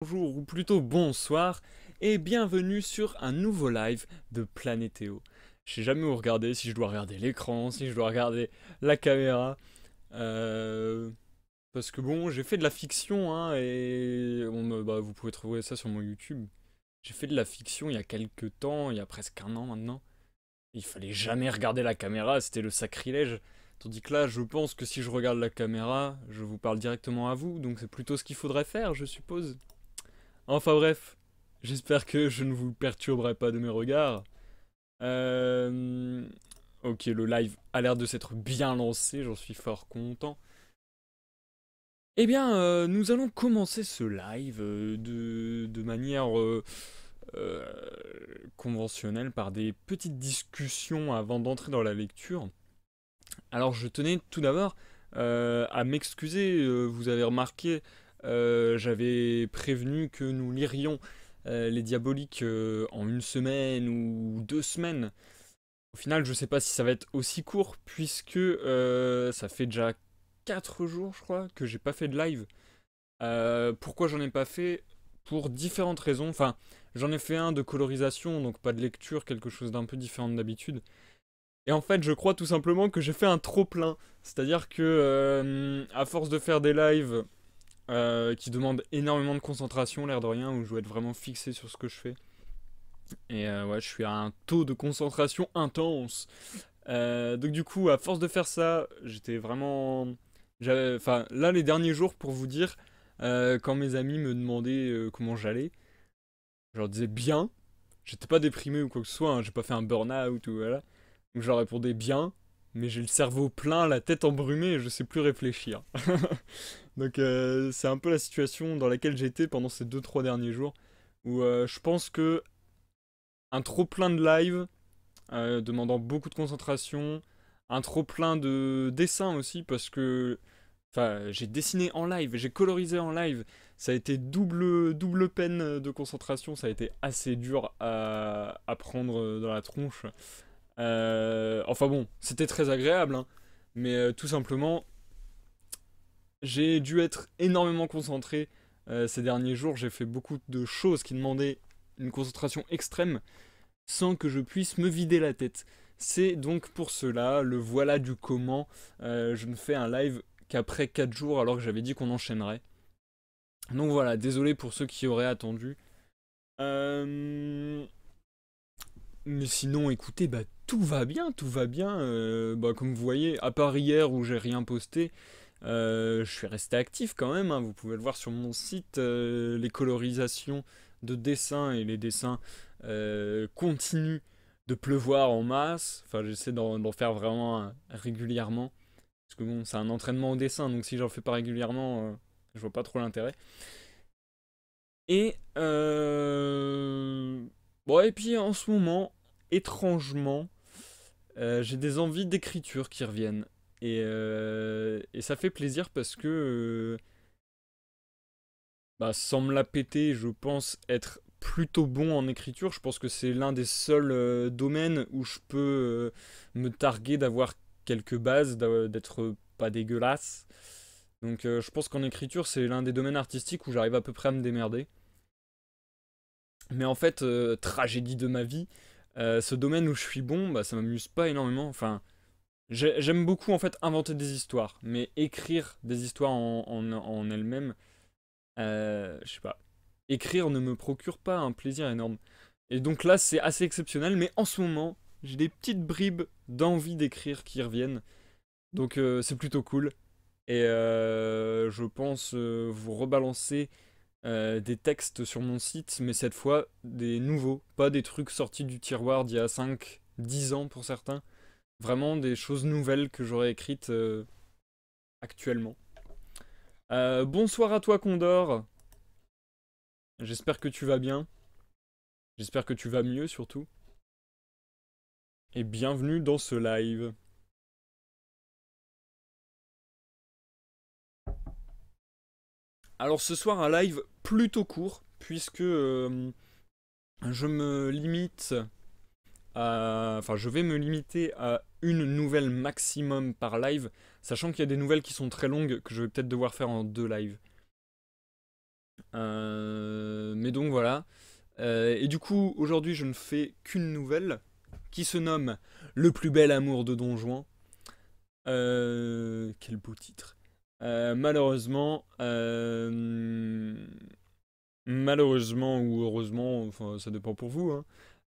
bonjour ou plutôt bonsoir et bienvenue sur un nouveau live de Planétéo. Je sais jamais où regarder, si je dois regarder l'écran, si je dois regarder la caméra. Euh, parce que bon, j'ai fait de la fiction hein, et bah, vous pouvez trouver ça sur mon YouTube. J'ai fait de la fiction il y a quelques temps, il y a presque un an maintenant. Il fallait jamais regarder la caméra, c'était le sacrilège. Tandis que là, je pense que si je regarde la caméra, je vous parle directement à vous, donc c'est plutôt ce qu'il faudrait faire, je suppose. Enfin bref, j'espère que je ne vous perturberai pas de mes regards. Euh, ok, le live a l'air de s'être bien lancé, j'en suis fort content. Eh bien, euh, nous allons commencer ce live euh, de, manière conventionnelle par des petites discussions avant d'entrer dans la lecture. Alors je tenais tout d'abord à m'excuser, vous avez remarqué euh, j'avais prévenu que nous lirions euh, les diaboliques euh, en une semaine ou deux semaines. Au final, je sais pas si ça va être aussi court, puisque ça fait déjà 4 jours, je crois, que j'ai pas fait de live. pourquoi j'en ai pas fait Pour différentes raisons. Enfin, j'en ai fait un de colorisation, donc pas de lecture, quelque chose d'un peu différent d'habitude. Et en fait, je crois tout simplement que j'ai fait un trop plein. C'est-à-dire que, à force de faire des lives euh, qui demande énormément de concentration, l'air de rien, où je dois être vraiment fixé sur ce que je fais. Et euh, ouais, je suis à un taux de concentration intense. Euh, donc du coup, à force de faire ça, j'étais vraiment... Enfin, là, les derniers jours, pour vous dire, quand mes amis me demandaient comment j'allais, je leur disais bien. J'étais pas déprimé ou quoi que ce soit, hein. j'ai pas fait un burn-out ou voilà. Donc je leur répondais bien mais j'ai le cerveau plein, la tête embrumée et je sais plus réfléchir. Donc euh, c'est un peu la situation dans laquelle j'étais pendant ces 2-3 derniers jours, où euh, je pense que un trop plein de live, euh, demandant beaucoup de concentration, un trop plein de dessins aussi, parce que j'ai dessiné en live, j'ai colorisé en live, ça a été double, double peine de concentration, ça a été assez dur à prendre dans la tronche. Euh, enfin bon, c'était très agréable, hein. mais euh, tout simplement, j'ai dû être énormément concentré euh, ces derniers jours. J'ai fait beaucoup de choses qui demandaient une concentration extrême sans que je puisse me vider la tête. C'est donc pour cela, le voilà du comment. je ne fais un live qu'après 4 jours alors que j'avais dit qu'on enchaînerait. Donc voilà, désolé pour ceux qui auraient attendu. Euh... Mais sinon, écoutez, bah, tout va bien, tout va bien. Euh, bah, comme vous voyez, à part hier où j'ai rien posté, euh, je suis resté actif quand même. Hein. Vous pouvez le voir sur mon site, euh, les colorisations de dessins et les dessins continuent de pleuvoir en masse. Enfin, j'essaie d'en, faire vraiment régulièrement. Parce que bon, c'est un entraînement au dessin, donc si j'en fais pas régulièrement, je vois pas trop l'intérêt. Et euh, Bon, et puis en ce moment, étrangement, euh, j'ai des envies d'écriture qui reviennent. Et, euh, ça fait plaisir parce que, euh, bah, sans me la péter, je pense être plutôt bon en écriture. Je pense que c'est l'un des seuls domaines où je peux me targuer d'avoir quelques bases, d'être pas dégueulasse. Donc je pense qu'en écriture, c'est l'un des domaines artistiques où j'arrive à peu près à me démerder. Mais en fait, euh, tragédie de ma vie, euh, ce domaine où je suis bon, bah, ça m'amuse pas énormément. Enfin, j'aime beaucoup en fait inventer des histoires, mais écrire des histoires en, en, elles-mêmes, euh, je sais pas. Écrire ne me procure pas un plaisir énorme. Et donc là, c'est assez exceptionnel, mais en ce moment, j'ai des petites bribes d'envie d'écrire qui reviennent. Donc c'est plutôt cool. Et je pense vous rebalancer euh, des textes sur mon site, mais cette fois des nouveaux, pas des trucs sortis du tiroir d'il y a 5, 10 ans pour certains. Vraiment des choses nouvelles que j'aurais écrites euh, actuellement. Euh, bonsoir à toi Condor. J'espère que tu vas bien. J'espère que tu vas mieux surtout. Et bienvenue dans ce live. Alors ce soir un live plutôt court puisque euh, je me limite à... Enfin je vais me limiter à une nouvelle maximum par live, sachant qu'il y a des nouvelles qui sont très longues que je vais peut-être devoir faire en deux lives. Euh, mais donc voilà. Euh, et du coup aujourd'hui je ne fais qu'une nouvelle qui se nomme Le plus bel amour de Don Juan. quel beau titre. Euh, malheureusement, euh, malheureusement ou heureusement, enfin ça dépend pour vous, hein,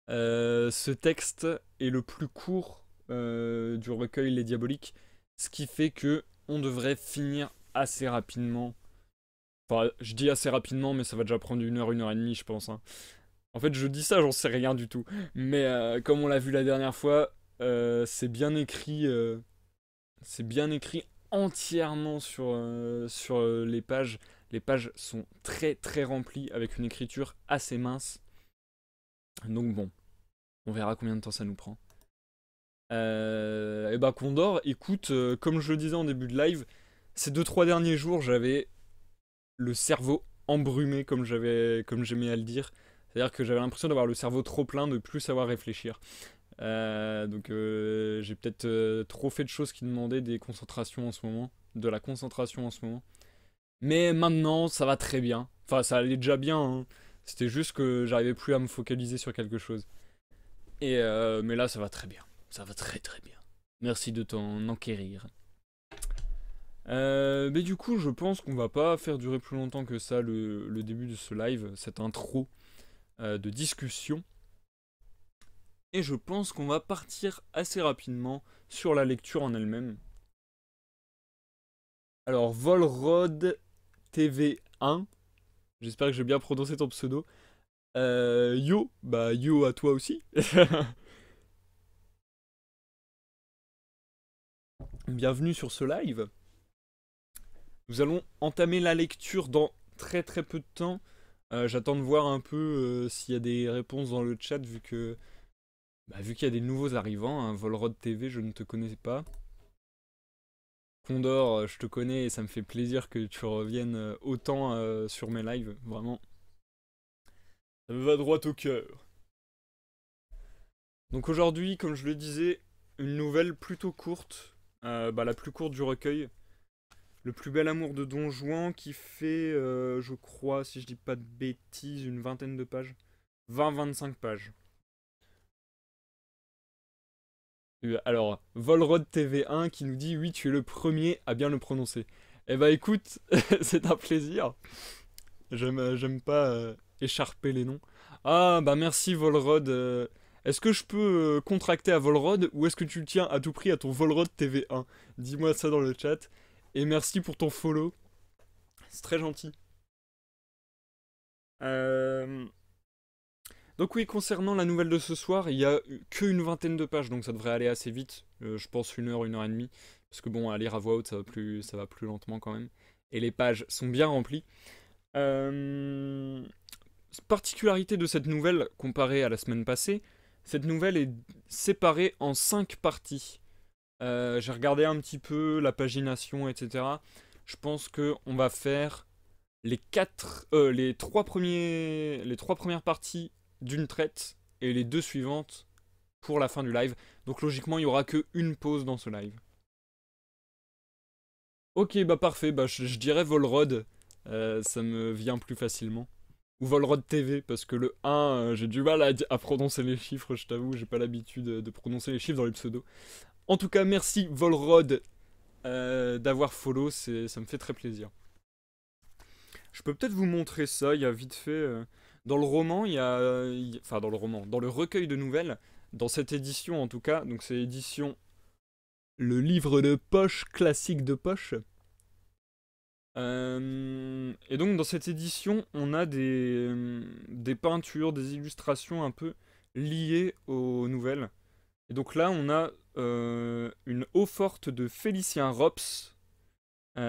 euh, ce texte est le plus court du recueil Les Diaboliques, ce qui fait que on devrait finir assez rapidement. Enfin, je dis assez rapidement, mais ça va déjà prendre une heure, une heure et demie, je pense. Hein. En fait, je dis ça, j'en sais rien du tout. Mais comme on l'a vu la dernière fois, c'est bien écrit. c'est bien écrit entièrement sur, euh, sur euh, les pages. Les pages sont très très remplies avec une écriture assez mince. Donc bon, on verra combien de temps ça nous prend. Euh, et bah Condor, écoute, euh, comme je le disais en début de live, ces deux trois derniers jours, j'avais le cerveau embrumé comme j'avais comme j'aimais à le dire. C'est-à-dire que j'avais l'impression d'avoir le cerveau trop plein, de plus savoir réfléchir. Euh, donc euh, j'ai peut-être euh, trop fait de choses qui demandaient des concentrations en ce moment, de la concentration en ce moment. Mais maintenant, ça va très bien. Enfin, ça allait déjà bien. Hein. C'était juste que j'arrivais plus à me focaliser sur quelque chose. Et mais là, ça va très bien. Ça va très très bien. Merci de t'en enquérir. mais du coup, je pense qu'on va pas faire durer plus longtemps que ça le, le début de ce live, cette intro de discussion et je pense qu'on va partir assez rapidement sur la lecture en elle-même. Alors, Volrod TV1, j'espère que j'ai bien prononcé ton pseudo. Euh, yo, bah yo à toi aussi. Bienvenue sur ce live. Nous allons entamer la lecture dans très très peu de temps. Euh, j'attends de voir un peu euh, s'il y a des réponses dans le chat vu que bah, vu qu'il y a des nouveaux arrivants, hein, Volrod TV, je ne te connais pas. Condor, euh, je te connais et ça me fait plaisir que tu reviennes euh, autant euh, sur mes lives, vraiment. Ça me va droit au cœur. Donc aujourd'hui, comme je le disais, une nouvelle plutôt courte, bah, la plus courte du recueil. Le plus bel amour de Don Juan qui fait, je crois, si je dis pas de bêtises, une vingtaine de pages. 20-25 pages. Alors, Volrod TV1 qui nous dit Oui, tu es le premier à bien le prononcer. Eh bah ben, écoute, c'est un plaisir. J'aime euh, pas euh, écharper les noms. Ah, bah merci Volrod. Euh. est-ce que je peux contracter à Volrod ou est-ce que tu tiens à tout prix à ton Volrod TV1 Dis-moi ça dans le chat. Et merci pour ton follow. C'est très gentil. Euh. Donc oui, concernant la nouvelle de ce soir, il n'y a qu'une vingtaine de pages, donc ça devrait aller assez vite. Euh, je pense une heure, une heure et demie. Parce que bon, à lire à voix haute, ça va plus, ça va plus lentement quand même. Et les pages sont bien remplies. Euh, particularité de cette nouvelle comparée à la semaine passée, cette nouvelle est séparée en cinq parties. Euh, j'ai regardé un petit peu la pagination, etc. Je pense qu'on va faire les quatre, les trois premiers, les trois premières parties d'une traite et les deux suivantes pour la fin du live. Donc logiquement, il n'y aura qu'une pause dans ce live. Ok, bah parfait, bah je, dirais Volrod, euh, ça me vient plus facilement. Ou Volrod TV, parce que le 1, euh, j'ai du mal à, prononcer les chiffres, je t'avoue, j'ai pas l'habitude de prononcer les chiffres dans les pseudos. En tout cas, merci Volrod euh, d'avoir follow, ça me fait très plaisir. Je peux peut-être vous montrer ça, il y a vite fait... Dans le roman, il y a, euh, enfin dans le roman, dans le recueil de nouvelles, dans cette édition en tout cas, donc c'est édition le livre de poche classique de poche. Euh, et donc dans cette édition, on a des, euh, des peintures, des illustrations un peu liées aux nouvelles. Et donc là, on a une eau forte de Félicien Rops, qui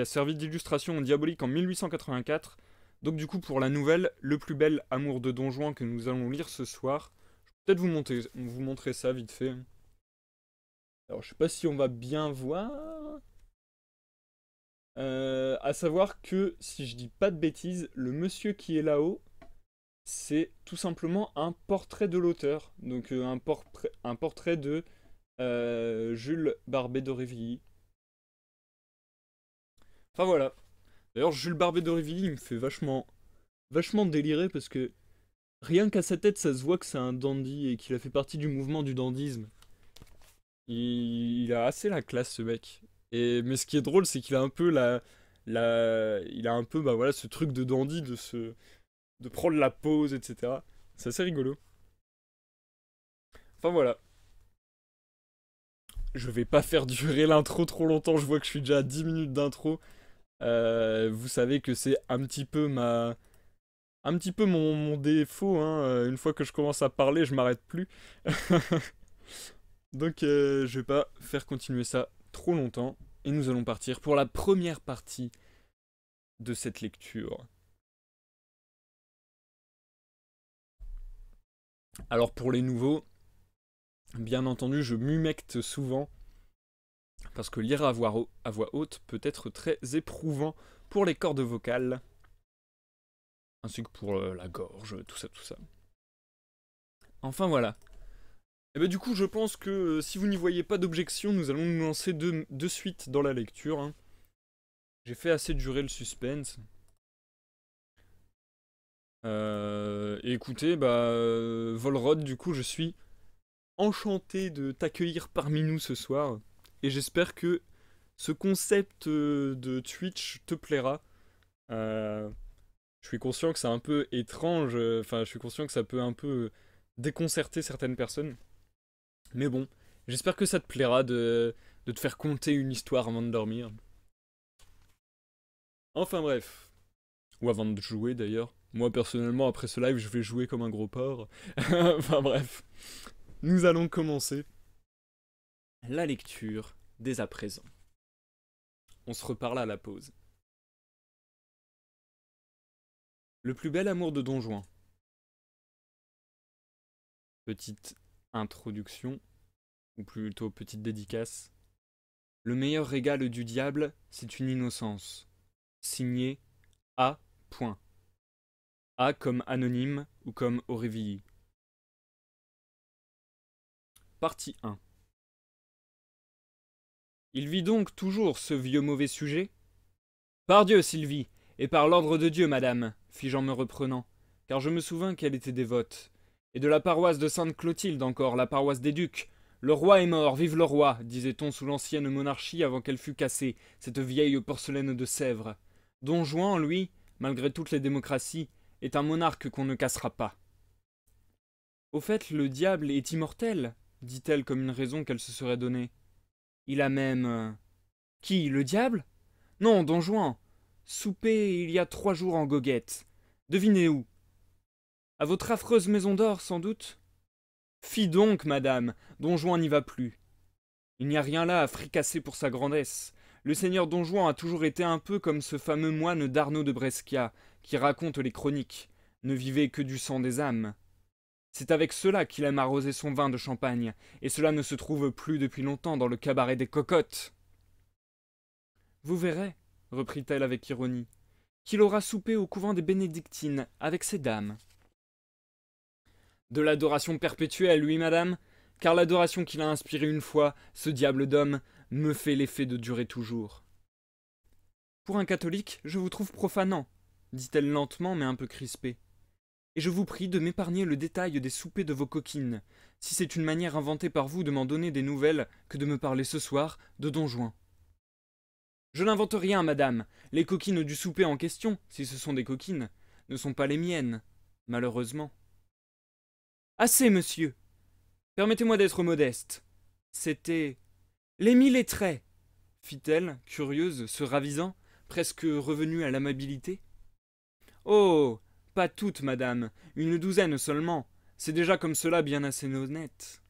a servi d'illustration au Diabolique en 1884 donc du coup, pour la nouvelle, le plus bel amour de Don Juan que nous allons lire ce soir, je vais peut-être vous, vous montrer ça vite fait. Alors, je sais pas si on va bien voir... Euh, à savoir que, si je dis pas de bêtises, le monsieur qui est là-haut, c'est tout simplement un portrait de l'auteur. Donc euh, un, portrait, un, portrait de euh, Jules Barbet d'Aurevilly. Enfin voilà. D'ailleurs, Jules Barbet d'Aurevilly, il me fait vachement, vachement délirer parce que rien qu'à sa tête, ça se voit que c'est un dandy et qu'il a fait partie du mouvement du dandysme. Il, a assez la classe, ce mec. Et, mais ce qui est drôle, c'est qu'il a un peu la, la, il a un peu, bah voilà, ce truc de dandy de se, de prendre la pause, etc. C'est assez rigolo. Enfin voilà. Je vais pas faire durer l'intro trop longtemps, je vois que je suis déjà à 10 minutes d'intro. Euh, vous savez que c'est un petit peu ma... Un petit peu mon, défaut, hein. euh, une fois que je commence à parler, je m'arrête plus. Donc euh, je vais pas faire continuer ça trop longtemps, et nous allons partir pour la première partie de cette lecture. Alors pour les nouveaux, bien entendu, je m'humecte souvent parce que lire à voix, haute peut être très éprouvant pour les cordes vocales, ainsi que pour euh, la gorge, tout ça, tout ça. Enfin voilà. Et eh bah ben, du coup je pense que euh, si vous n'y voyez pas d'objection, nous allons nous lancer de, suite dans la lecture. Hein. J'ai fait assez durer le suspense. Euh, écoutez, bah, Volrod, du coup, je suis enchanté de t'accueillir parmi nous ce soir et j'espère que ce concept euh, de Twitch te plaira. Euh, je suis conscient que c'est un peu étrange, euh, enfin je suis conscient que ça peut un peu déconcerter certaines personnes. Mais bon, j'espère que ça te plaira de, de te faire conter une histoire avant de dormir. Enfin bref, ou avant de jouer d'ailleurs. Moi personnellement, après ce live, je vais jouer comme un gros porc. enfin bref, nous allons commencer la lecture dès à présent. On se reparle à la pause. Le plus bel amour de Don Juan. Petite introduction, ou plutôt petite dédicace. Le meilleur régal du diable, c'est une innocence. Signé A. A comme anonyme ou comme Aurévilly. Partie 1 il vit donc toujours ce vieux mauvais sujet Par Dieu, Sylvie, et par l'ordre de Dieu, madame, fis-je en me reprenant, car je me souvins qu'elle était dévote. Et de la paroisse de Sainte-Clotilde encore, la paroisse des ducs. Le roi est mort, vive le roi, disait-on sous l'ancienne monarchie avant qu'elle fût cassée, cette vieille porcelaine de Sèvres. Don Juan, lui, malgré toutes les démocraties, est un monarque qu'on ne cassera pas. Au fait, le diable est immortel, dit-elle comme une raison qu'elle se serait donnée. Il a même... Euh, qui, le diable Non, Don Juan. Soupé il y a trois jours en goguette. Devinez où À votre affreuse maison d'or, sans doute Fi donc, madame, Don Juan n'y va plus. Il n'y a rien là à fricasser pour sa grandesse. Le seigneur Don Juan a toujours été un peu comme ce fameux moine d'Arnaud de Brescia, qui raconte les chroniques, ne vivait que du sang des âmes. C'est avec cela qu'il aime arroser son vin de champagne, et cela ne se trouve plus depuis longtemps dans le cabaret des cocottes. Vous verrez, reprit-elle avec ironie, qu'il aura soupé au couvent des bénédictines avec ces dames. De l'adoration perpétuelle, lui, madame, car l'adoration qu'il a inspirée une fois, ce diable d'homme, me fait l'effet de durer toujours. Pour un catholique, je vous trouve profanant, dit-elle lentement mais un peu crispée et je vous prie de m'épargner le détail des soupers de vos coquines, si c'est une manière inventée par vous de m'en donner des nouvelles que de me parler ce soir de Don Juan. Je n'invente rien, madame. Les coquines du souper en question, si ce sont des coquines, ne sont pas les miennes, malheureusement. Assez, monsieur. Permettez-moi d'être modeste. C'était. Les mille et traits fit-elle, curieuse, se ravisant, presque revenue à l'amabilité. Oh pas toutes, madame, une douzaine seulement. C'est déjà comme cela bien assez honnête.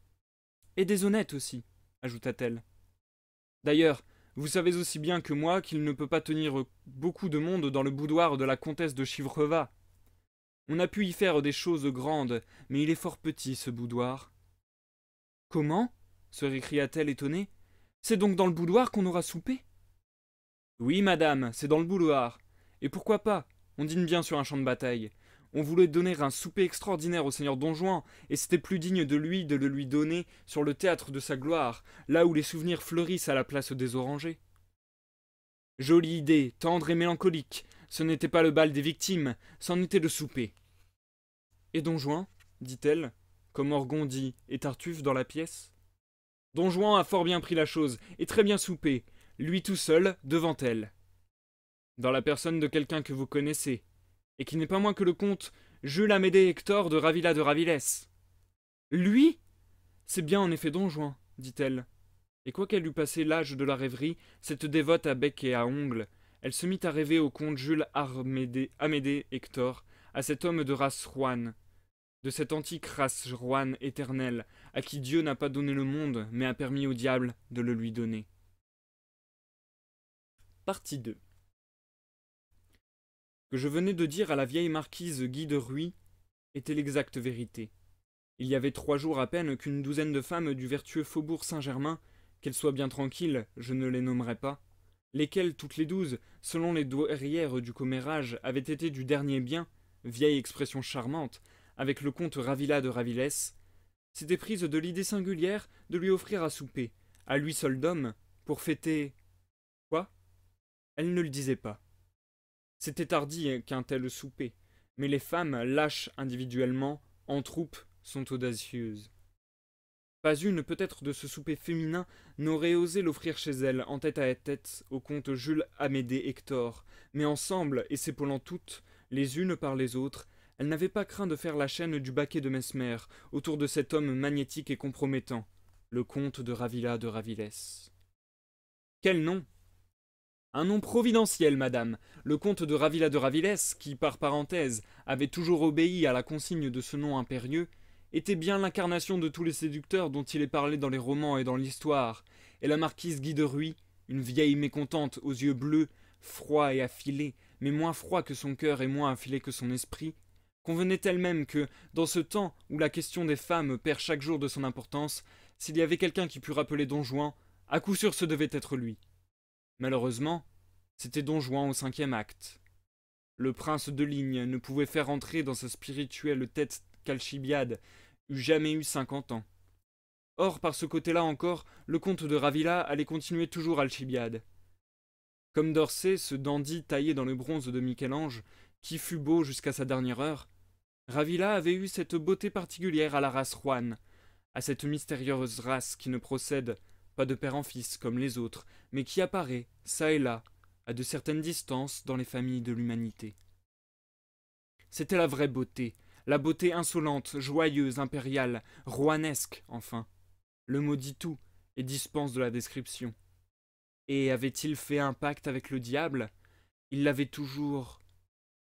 Et déshonnête aussi, ajouta-t-elle. D'ailleurs, vous savez aussi bien que moi qu'il ne peut pas tenir beaucoup de monde dans le boudoir de la comtesse de Chivreva. On a pu y faire des choses grandes, mais il est fort petit, ce boudoir. Comment se récria-t-elle étonnée. C'est donc dans le boudoir qu'on aura soupé Oui, madame, c'est dans le boudoir. Et pourquoi pas on dîne bien sur un champ de bataille. On voulait donner un souper extraordinaire au seigneur Don Juan, et c'était plus digne de lui de le lui donner sur le théâtre de sa gloire, là où les souvenirs fleurissent à la place des orangers. Jolie idée, tendre et mélancolique. Ce n'était pas le bal des victimes, c'en était le souper. Et Don Juan dit-elle, comme Orgon dit et Tartuffe dans la pièce. Don Juan a fort bien pris la chose, et très bien soupé, lui tout seul, devant elle dans la personne de quelqu'un que vous connaissez, et qui n'est pas moins que le comte Jules Amédée Hector de Ravilla de Ravilès. Lui C'est bien en effet Don Juan, dit-elle. Et quoiqu'elle eût passé l'âge de la rêverie, cette dévote à bec et à ongles, elle se mit à rêver au comte Jules Amédée Hector, à cet homme de race Juan, de cette antique race juane éternelle, à qui Dieu n'a pas donné le monde, mais a permis au diable de le lui donner. Partie 2 que je venais de dire à la vieille marquise Guy de Ruy était l'exacte vérité. Il y avait trois jours à peine qu'une douzaine de femmes du vertueux faubourg Saint-Germain, qu'elles soient bien tranquilles, je ne les nommerai pas, lesquelles toutes les douze, selon les douairières du commérage, avaient été du dernier bien, vieille expression charmante, avec le comte Ravilla de Ravilès, s'étaient prises de l'idée singulière de lui offrir à souper, à lui seul d'homme, pour fêter. Quoi Elle ne le disait pas. C'était tardi hein, qu'un tel souper, mais les femmes, lâches individuellement, en troupe, sont audacieuses. Pas une peut-être de ce souper féminin n'aurait osé l'offrir chez elle en tête à tête au comte Jules Amédée Hector, mais ensemble et s'épaulant toutes, les unes par les autres, elles n'avaient pas craint de faire la chaîne du baquet de Mesmer autour de cet homme magnétique et compromettant, le comte de Ravilla de Ravilès. Quel nom un nom providentiel, madame. Le comte de Ravilla de Ravillès, qui, par parenthèse, avait toujours obéi à la consigne de ce nom impérieux, était bien l'incarnation de tous les séducteurs dont il est parlé dans les romans et dans l'histoire, et la marquise Guy de Ruy, une vieille mécontente aux yeux bleus, froid et affilé, mais moins froid que son cœur et moins affilé que son esprit, convenait elle-même que, dans ce temps où la question des femmes perd chaque jour de son importance, s'il y avait quelqu'un qui pût rappeler Don Juan, à coup sûr ce devait être lui. Malheureusement, c'était Don Juan au cinquième acte. Le prince de ligne ne pouvait faire entrer dans sa spirituelle tête qu'Alchibiade eût jamais eu cinquante ans. Or, par ce côté-là encore, le comte de Ravilla allait continuer toujours Alchibiade. Comme d'Orsay, ce dandy taillé dans le bronze de Michel-Ange, qui fut beau jusqu'à sa dernière heure, Ravilla avait eu cette beauté particulière à la race Juan, à cette mystérieuse race qui ne procède pas de père en fils comme les autres, mais qui apparaît, çà et là, à de certaines distances dans les familles de l'humanité. C'était la vraie beauté, la beauté insolente, joyeuse, impériale, roanesque, enfin. Le mot dit tout et dispense de la description. Et avait-il fait un pacte avec le diable Il l'avait toujours.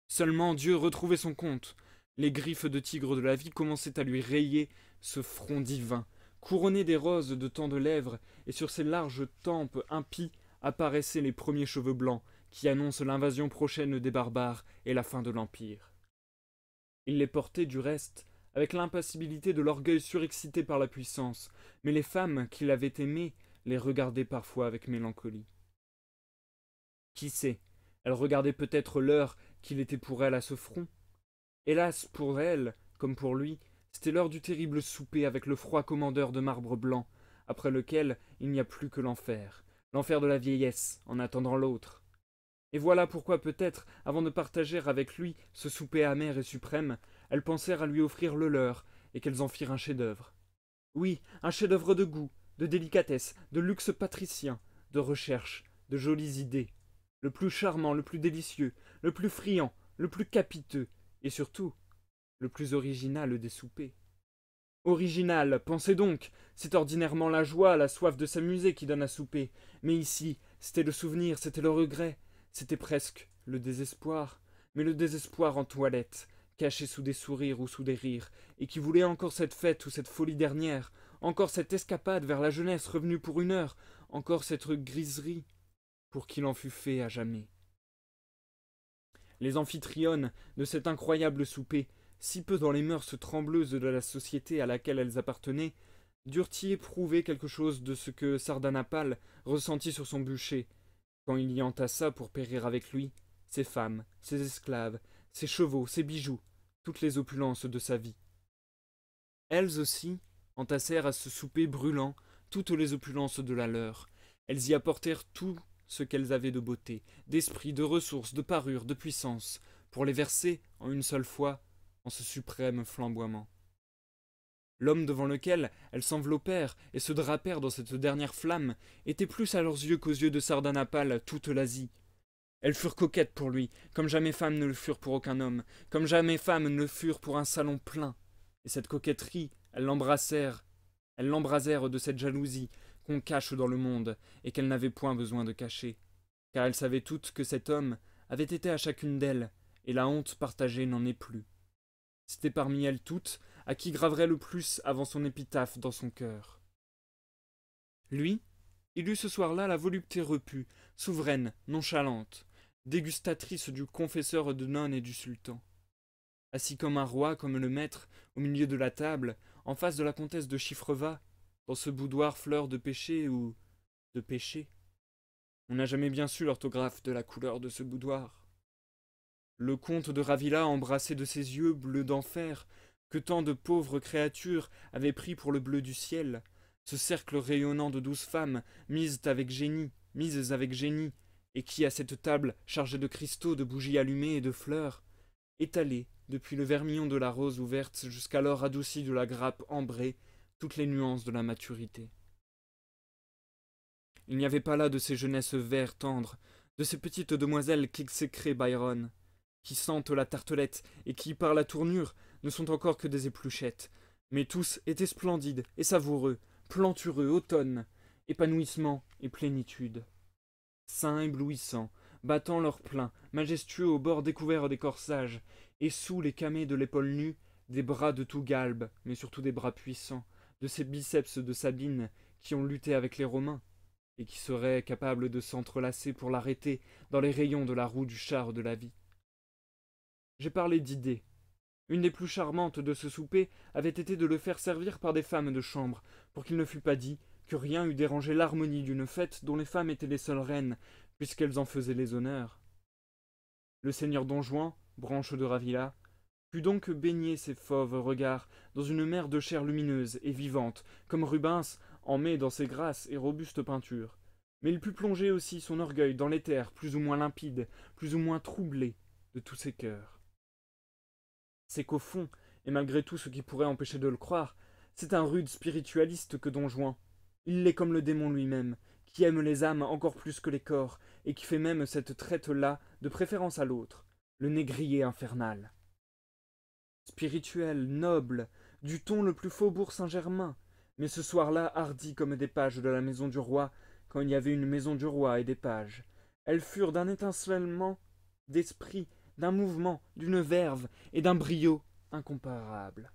Seulement Dieu retrouvait son compte. Les griffes de tigre de la vie commençaient à lui rayer ce front divin, couronné des roses de tant de lèvres, et sur ses larges tempes impies apparaissaient les premiers cheveux blancs qui annoncent l'invasion prochaine des barbares et la fin de l'Empire. Il les portait du reste avec l'impassibilité de l'orgueil surexcité par la puissance, mais les femmes qui l'avaient aimé les regardaient parfois avec mélancolie. Qui sait, elles regardaient peut-être l'heure qu'il était pour elles à ce front. Hélas, pour elles, comme pour lui, c'était l'heure du terrible souper avec le froid commandeur de marbre blanc, après lequel il n'y a plus que l'enfer, l'enfer de la vieillesse, en attendant l'autre. Et voilà pourquoi peut-être, avant de partager avec lui ce souper amer et suprême, elles pensèrent à lui offrir le leur, et qu'elles en firent un chef-d'œuvre. Oui, un chef-d'œuvre de goût, de délicatesse, de luxe patricien, de recherche, de jolies idées. Le plus charmant, le plus délicieux, le plus friand, le plus capiteux, et surtout, le plus original des soupers. Original, pensez donc, c'est ordinairement la joie, la soif de s'amuser qui donne à souper, mais ici, c'était le souvenir, c'était le regret, c'était presque le désespoir, mais le désespoir en toilette, caché sous des sourires ou sous des rires, et qui voulait encore cette fête ou cette folie dernière, encore cette escapade vers la jeunesse revenue pour une heure, encore cette griserie, pour qu'il en fût fait à jamais. Les amphitryones de cet incroyable souper si peu dans les mœurs trembleuses de la société à laquelle elles appartenaient, durent-y éprouver quelque chose de ce que Sardanapale ressentit sur son bûcher, quand il y entassa pour périr avec lui ses femmes, ses esclaves, ses chevaux, ses bijoux, toutes les opulences de sa vie. Elles aussi entassèrent à ce souper brûlant toutes les opulences de la leur. Elles y apportèrent tout ce qu'elles avaient de beauté, d'esprit, de ressources, de parure, de puissance, pour les verser, en une seule fois, en ce suprême flamboiement. L'homme devant lequel elles s'enveloppèrent et se drapèrent dans cette dernière flamme était plus à leurs yeux qu'aux yeux de Sardanapale toute l'Asie. Elles furent coquettes pour lui, comme jamais femmes ne le furent pour aucun homme, comme jamais femmes ne furent pour un salon plein. Et cette coquetterie, elles l'embrassèrent, elles l'embrasèrent de cette jalousie qu'on cache dans le monde et qu'elles n'avaient point besoin de cacher, car elles savaient toutes que cet homme avait été à chacune d'elles, et la honte partagée n'en est plus c'était parmi elles toutes, à qui graverait le plus avant son épitaphe dans son cœur. Lui, il eut ce soir-là la volupté repue, souveraine, nonchalante, dégustatrice du confesseur de nonnes et du sultan. Assis comme un roi, comme le maître, au milieu de la table, en face de la comtesse de Chiffreva, dans ce boudoir fleur de péché ou de péché. On n'a jamais bien su l'orthographe de la couleur de ce boudoir. Le comte de Ravilla embrassait de ses yeux bleus d'enfer, que tant de pauvres créatures avaient pris pour le bleu du ciel, ce cercle rayonnant de douze femmes, mises avec génie, mises avec génie, et qui, à cette table chargée de cristaux, de bougies allumées et de fleurs, étalait, depuis le vermillon de la rose ouverte jusqu'alors adoucie de la grappe ambrée, toutes les nuances de la maturité. Il n'y avait pas là de ces jeunesses vertes tendres, de ces petites demoiselles qu'exécrait Byron, qui sentent la tartelette et qui, par la tournure, ne sont encore que des épluchettes. Mais tous étaient splendides et savoureux, plantureux, automne, épanouissement et plénitude. seins éblouissants, battant leur plein, majestueux au bord découvert des corsages, et sous les camées de l'épaule nue, des bras de tout galbe, mais surtout des bras puissants, de ces biceps de Sabine qui ont lutté avec les Romains, et qui seraient capables de s'entrelacer pour l'arrêter dans les rayons de la roue du char de la vie. J'ai parlé d'idées. Une des plus charmantes de ce souper avait été de le faire servir par des femmes de chambre, pour qu'il ne fût pas dit que rien eût dérangé l'harmonie d'une fête dont les femmes étaient les seules reines, puisqu'elles en faisaient les honneurs. Le seigneur Don Juan, branche de Ravilla, put donc baigner ses fauves regards dans une mer de chair lumineuse et vivante, comme Rubens en met dans ses grasses et robustes peintures. Mais il put plonger aussi son orgueil dans l'éther plus ou moins limpide, plus ou moins troublé de tous ses cœurs c'est qu'au fond, et malgré tout ce qui pourrait empêcher de le croire, c'est un rude spiritualiste que Don Juan. Il l'est comme le démon lui-même, qui aime les âmes encore plus que les corps, et qui fait même cette traite-là de préférence à l'autre, le négrier infernal. Spirituel, noble, du ton le plus faubourg Saint-Germain, mais ce soir-là hardi comme des pages de la maison du roi, quand il y avait une maison du roi et des pages. Elles furent d'un étincellement d'esprit d'un mouvement, d'une verve et d'un brio incomparables.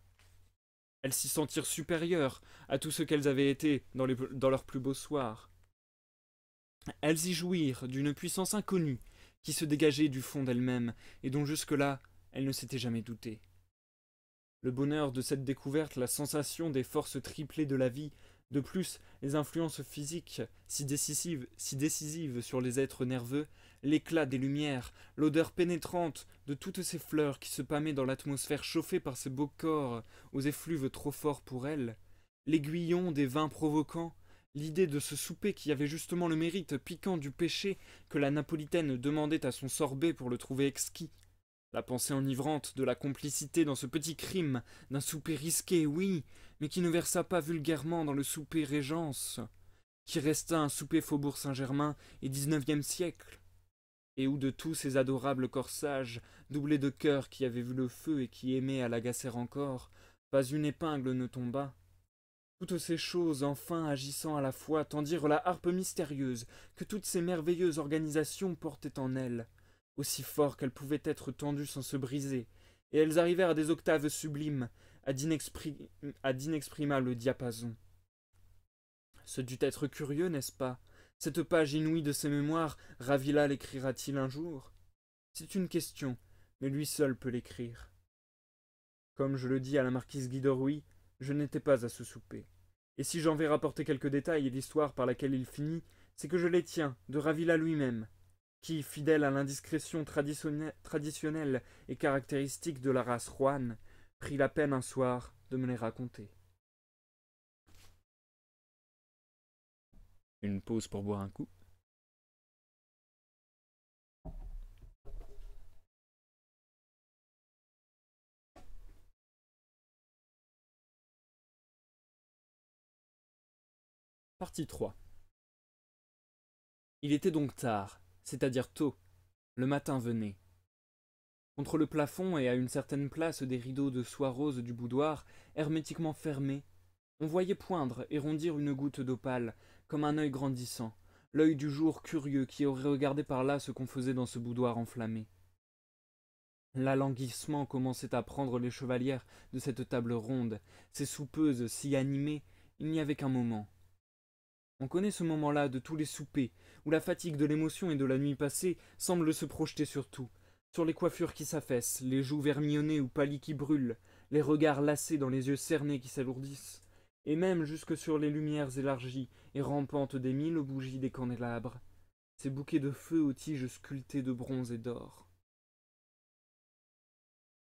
Elles s'y sentirent supérieures à tout ce qu'elles avaient été dans, leurs plus beaux soirs. Elles y jouirent d'une puissance inconnue qui se dégageait du fond d'elles-mêmes et dont jusque-là elles ne s'étaient jamais doutées. Le bonheur de cette découverte, la sensation des forces triplées de la vie, de plus les influences physiques si décisives, si décisives sur les êtres nerveux, l'éclat des lumières, l'odeur pénétrante de toutes ces fleurs qui se pâmaient dans l'atmosphère chauffée par ces beaux corps aux effluves trop forts pour elles, l'aiguillon des vins provoquants, l'idée de ce souper qui avait justement le mérite piquant du péché que la napolitaine demandait à son sorbet pour le trouver exquis, la pensée enivrante de la complicité dans ce petit crime, d'un souper risqué, oui, mais qui ne versa pas vulgairement dans le souper régence, qui resta un souper faubourg Saint-Germain et XIXe siècle, et où de tous ces adorables corsages, doublés de cœurs qui avaient vu le feu et qui aimaient à l'agacer encore, pas une épingle ne tomba. Toutes ces choses, enfin agissant à la fois, tendirent la harpe mystérieuse que toutes ces merveilleuses organisations portaient en elles, aussi fort qu'elles pouvaient être tendues sans se briser, et elles arrivèrent à des octaves sublimes, à d'inexprimables diapasons. Ce dut être curieux, n'est-ce pas, cette page inouïe de ses mémoires, Ravila l'écrira-t-il un jour C'est une question, mais lui seul peut l'écrire. Comme je le dis à la marquise Guidorouy, je n'étais pas à ce souper. Et si j'en vais rapporter quelques détails et l'histoire par laquelle il finit, c'est que je les tiens de Ravila lui-même, qui, fidèle à l'indiscrétion traditionnelle et caractéristique de la race Juan, prit la peine un soir de me les raconter. une pause pour boire un coup. Partie 3 Il était donc tard, c'est-à-dire tôt. Le matin venait. Contre le plafond et à une certaine place des rideaux de soie rose du boudoir, hermétiquement fermés, on voyait poindre et rondir une goutte d'opale, comme un œil grandissant, l'œil du jour curieux qui aurait regardé par là ce qu'on faisait dans ce boudoir enflammé. L'alanguissement commençait à prendre les chevalières de cette table ronde, ces soupeuses si animées, il n'y avait qu'un moment. On connaît ce moment-là de tous les soupers, où la fatigue de l'émotion et de la nuit passée semble se projeter sur tout, sur les coiffures qui s'affaissent, les joues vermillonnées ou pâlies qui brûlent, les regards lassés dans les yeux cernés qui s'alourdissent et même jusque sur les lumières élargies et rampantes des mille bougies des candélabres, ces bouquets de feu aux tiges sculptées de bronze et d'or.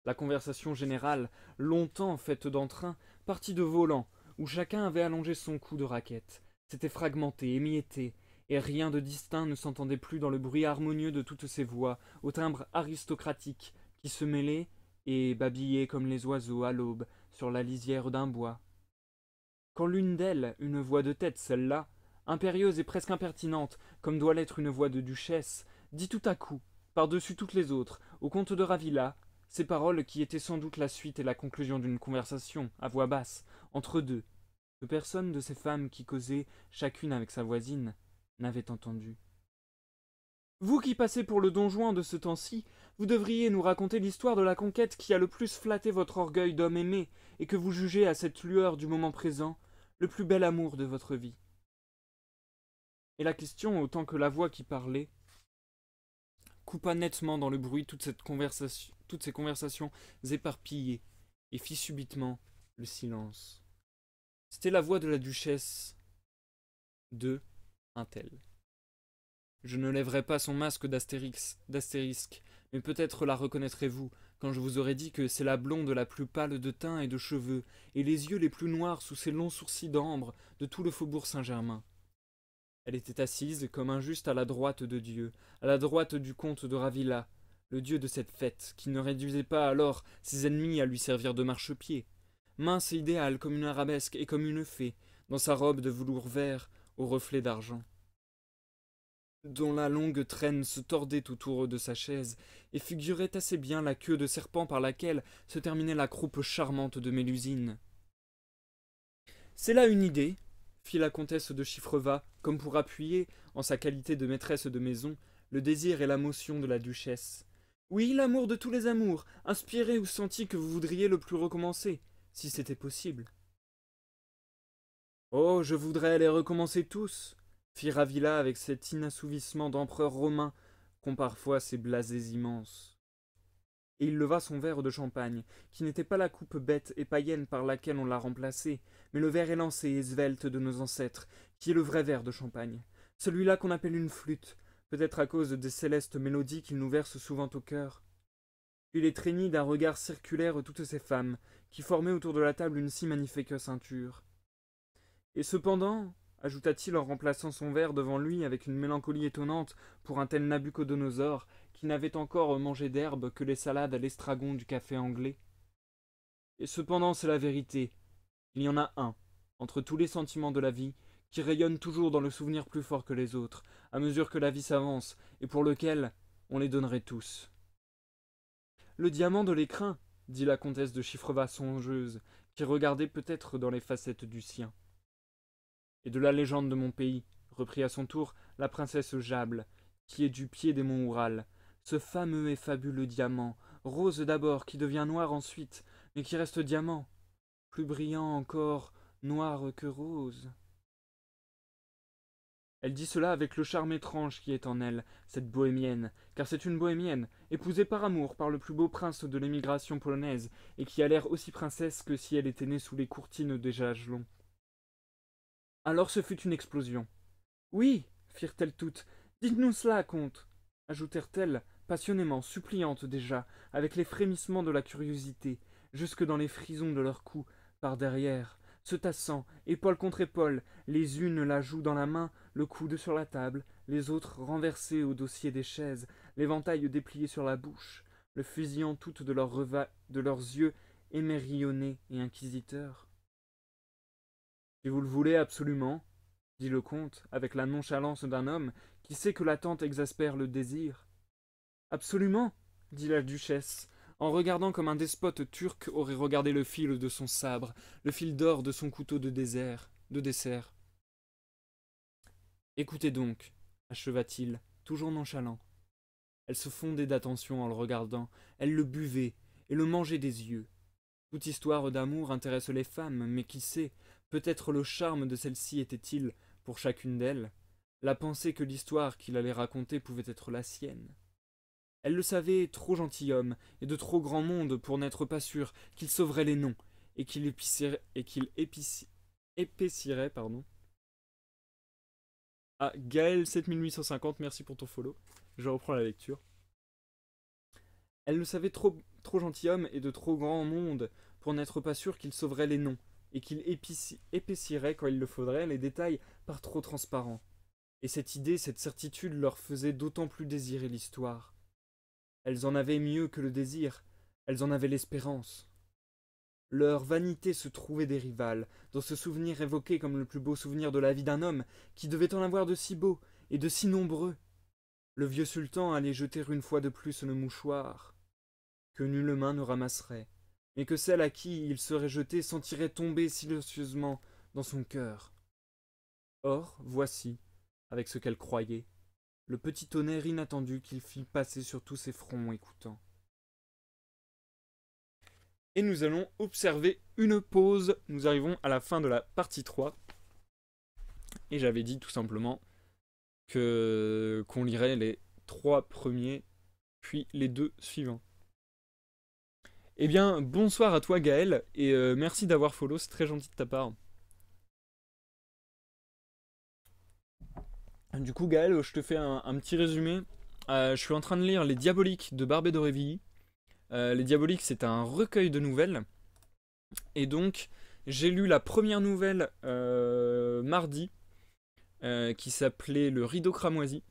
La conversation générale, longtemps faite d'entrain, partit de volant, où chacun avait allongé son coup de raquette, s'était fragmenté, émietté, et rien de distinct ne s'entendait plus dans le bruit harmonieux de toutes ces voix, au timbre aristocratique, qui se mêlaient et babillaient comme les oiseaux à l'aube sur la lisière d'un bois, quand l'une d'elles, une voix de tête celle-là, impérieuse et presque impertinente, comme doit l'être une voix de duchesse, dit tout à coup, par-dessus toutes les autres, au comte de Ravilla, ces paroles qui étaient sans doute la suite et la conclusion d'une conversation, à voix basse, entre deux, que personne de ces femmes qui causaient, chacune avec sa voisine, n'avait entendu. Vous qui passez pour le donjon de ce temps-ci, vous devriez nous raconter l'histoire de la conquête qui a le plus flatté votre orgueil d'homme aimé, et que vous jugez à cette lueur du moment présent, le plus bel amour de votre vie Et la question, autant que la voix qui parlait, coupa nettement dans le bruit toute cette conversation, toutes ces conversations éparpillées, et fit subitement le silence. C'était la voix de la duchesse de un tel. Je ne lèverai pas son masque d'astérisque, mais peut-être la reconnaîtrez-vous, quand je vous aurais dit que c'est la blonde la plus pâle de teint et de cheveux, et les yeux les plus noirs sous ses longs sourcils d'ambre de tout le faubourg Saint-Germain. Elle était assise comme injuste à la droite de Dieu, à la droite du comte de Ravilla, le dieu de cette fête, qui ne réduisait pas alors ses ennemis à lui servir de marchepied. Mince et idéale comme une arabesque et comme une fée, dans sa robe de velours vert aux reflets d'argent dont la longue traîne se tordait autour de sa chaise, et figurait assez bien la queue de serpent par laquelle se terminait la croupe charmante de Mélusine. C'est là une idée, fit la comtesse de Chiffreva, comme pour appuyer, en sa qualité de maîtresse de maison, le désir et la motion de la duchesse. Oui, l'amour de tous les amours, inspiré ou senti que vous voudriez le plus recommencer, si c'était possible. Oh, je voudrais les recommencer tous, ravila avec cet inassouvissement d'empereur romain qu'ont parfois ces blasés immenses. Et il leva son verre de champagne, qui n'était pas la coupe bête et païenne par laquelle on l'a remplacé, mais le verre élancé et svelte de nos ancêtres, qui est le vrai verre de champagne, celui-là qu'on appelle une flûte, peut-être à cause des célestes mélodies qu'il nous verse souvent au cœur. Il étreignit d'un regard circulaire toutes ces femmes, qui formaient autour de la table une si magnifique ceinture. Et cependant, ajouta-t-il en remplaçant son verre devant lui avec une mélancolie étonnante pour un tel Nabucodonosor qui n'avait encore mangé d'herbe que les salades à l'estragon du café anglais. Et cependant, c'est la vérité. Il y en a un, entre tous les sentiments de la vie, qui rayonne toujours dans le souvenir plus fort que les autres, à mesure que la vie s'avance, et pour lequel on les donnerait tous. Le diamant de l'écrin, dit la comtesse de Chiffreva songeuse, qui regardait peut-être dans les facettes du sien et de la légende de mon pays, reprit à son tour la princesse Jable, qui est du pied des monts Oural, ce fameux et fabuleux diamant, rose d'abord, qui devient noir ensuite, mais qui reste diamant, plus brillant encore, noir que rose. Elle dit cela avec le charme étrange qui est en elle, cette bohémienne, car c'est une bohémienne, épousée par amour par le plus beau prince de l'émigration polonaise, et qui a l'air aussi princesse que si elle était née sous les courtines des alors ce fut une explosion. Oui, firent-elles toutes, dites-nous cela, comte, ajoutèrent-elles, passionnément, suppliantes déjà, avec les frémissements de la curiosité, jusque dans les frisons de leurs coups, par derrière, se tassant, épaule contre épaule, les unes la joue dans la main, le coude sur la table, les autres renversées au dossier des chaises, l'éventail déplié sur la bouche, le fusillant toutes de, de leurs yeux émerillonnés et inquisiteurs vous le voulez absolument, dit le comte, avec la nonchalance d'un homme qui sait que l'attente exaspère le désir. Absolument, dit la duchesse, en regardant comme un despote turc aurait regardé le fil de son sabre, le fil d'or de son couteau de désert, de dessert. Écoutez donc, acheva-t-il, toujours nonchalant. Elle se fondait d'attention en le regardant, elle le buvait et le mangeait des yeux. Toute histoire d'amour intéresse les femmes, mais qui sait, Peut-être le charme de celle-ci était-il, pour chacune d'elles, la pensée que l'histoire qu'il allait raconter pouvait être la sienne. Elle le savait trop gentilhomme et de trop grand monde pour n'être pas sûre qu'il sauverait les noms et qu'il épicirait, et pardon. Ah, Gaël 7850, merci pour ton follow. Je reprends la lecture. Elle le savait trop, trop gentilhomme et de trop grand monde pour n'être pas sûre qu'il sauverait les noms et qu'il épaissirait quand il le faudrait les détails par trop transparents. Et cette idée, cette certitude leur faisait d'autant plus désirer l'histoire. Elles en avaient mieux que le désir, elles en avaient l'espérance. Leur vanité se trouvait des rivales, dans ce souvenir évoqué comme le plus beau souvenir de la vie d'un homme, qui devait en avoir de si beaux et de si nombreux. Le vieux sultan allait jeter une fois de plus le mouchoir, que nulle main ne ramasserait mais que celle à qui il serait jeté sentirait tomber silencieusement dans son cœur. Or, voici, avec ce qu'elle croyait, le petit tonnerre inattendu qu'il fit passer sur tous ses fronts écoutants. Et nous allons observer une pause. Nous arrivons à la fin de la partie 3. Et j'avais dit tout simplement que qu'on lirait les trois premiers, puis les deux suivants. Eh bien, bonsoir à toi Gaël, et euh, merci d'avoir follow, c'est très gentil de ta part. Du coup Gaël, je te fais un, petit résumé. Euh, je suis en train de lire Les Diaboliques de Barbé d'Aurevilly. Euh, les Diaboliques, c'est un recueil de nouvelles. Et donc, j'ai lu la première nouvelle mardi, qui s'appelait Le Rideau Cramoisi,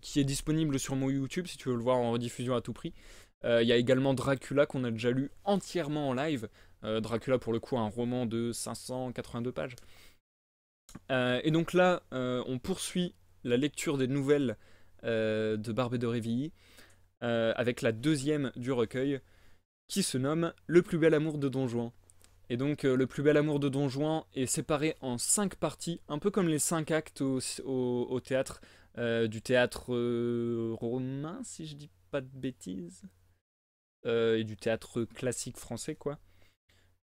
qui est disponible sur mon YouTube si tu veux le voir en rediffusion à tout prix. Euh, il y a également Dracula qu'on a déjà lu entièrement en live. Euh, Dracula, pour le coup, un roman de 582 pages. Euh, et donc là, on poursuit la lecture des nouvelles de Barbe de Révilly avec la deuxième du recueil qui se nomme Le plus bel amour de Don Juan. Et donc le plus bel amour de Don Juan est séparé en cinq parties, un peu comme les cinq actes au, théâtre, du théâtre romain si je dis pas de bêtises. Euh, et du théâtre classique français, quoi.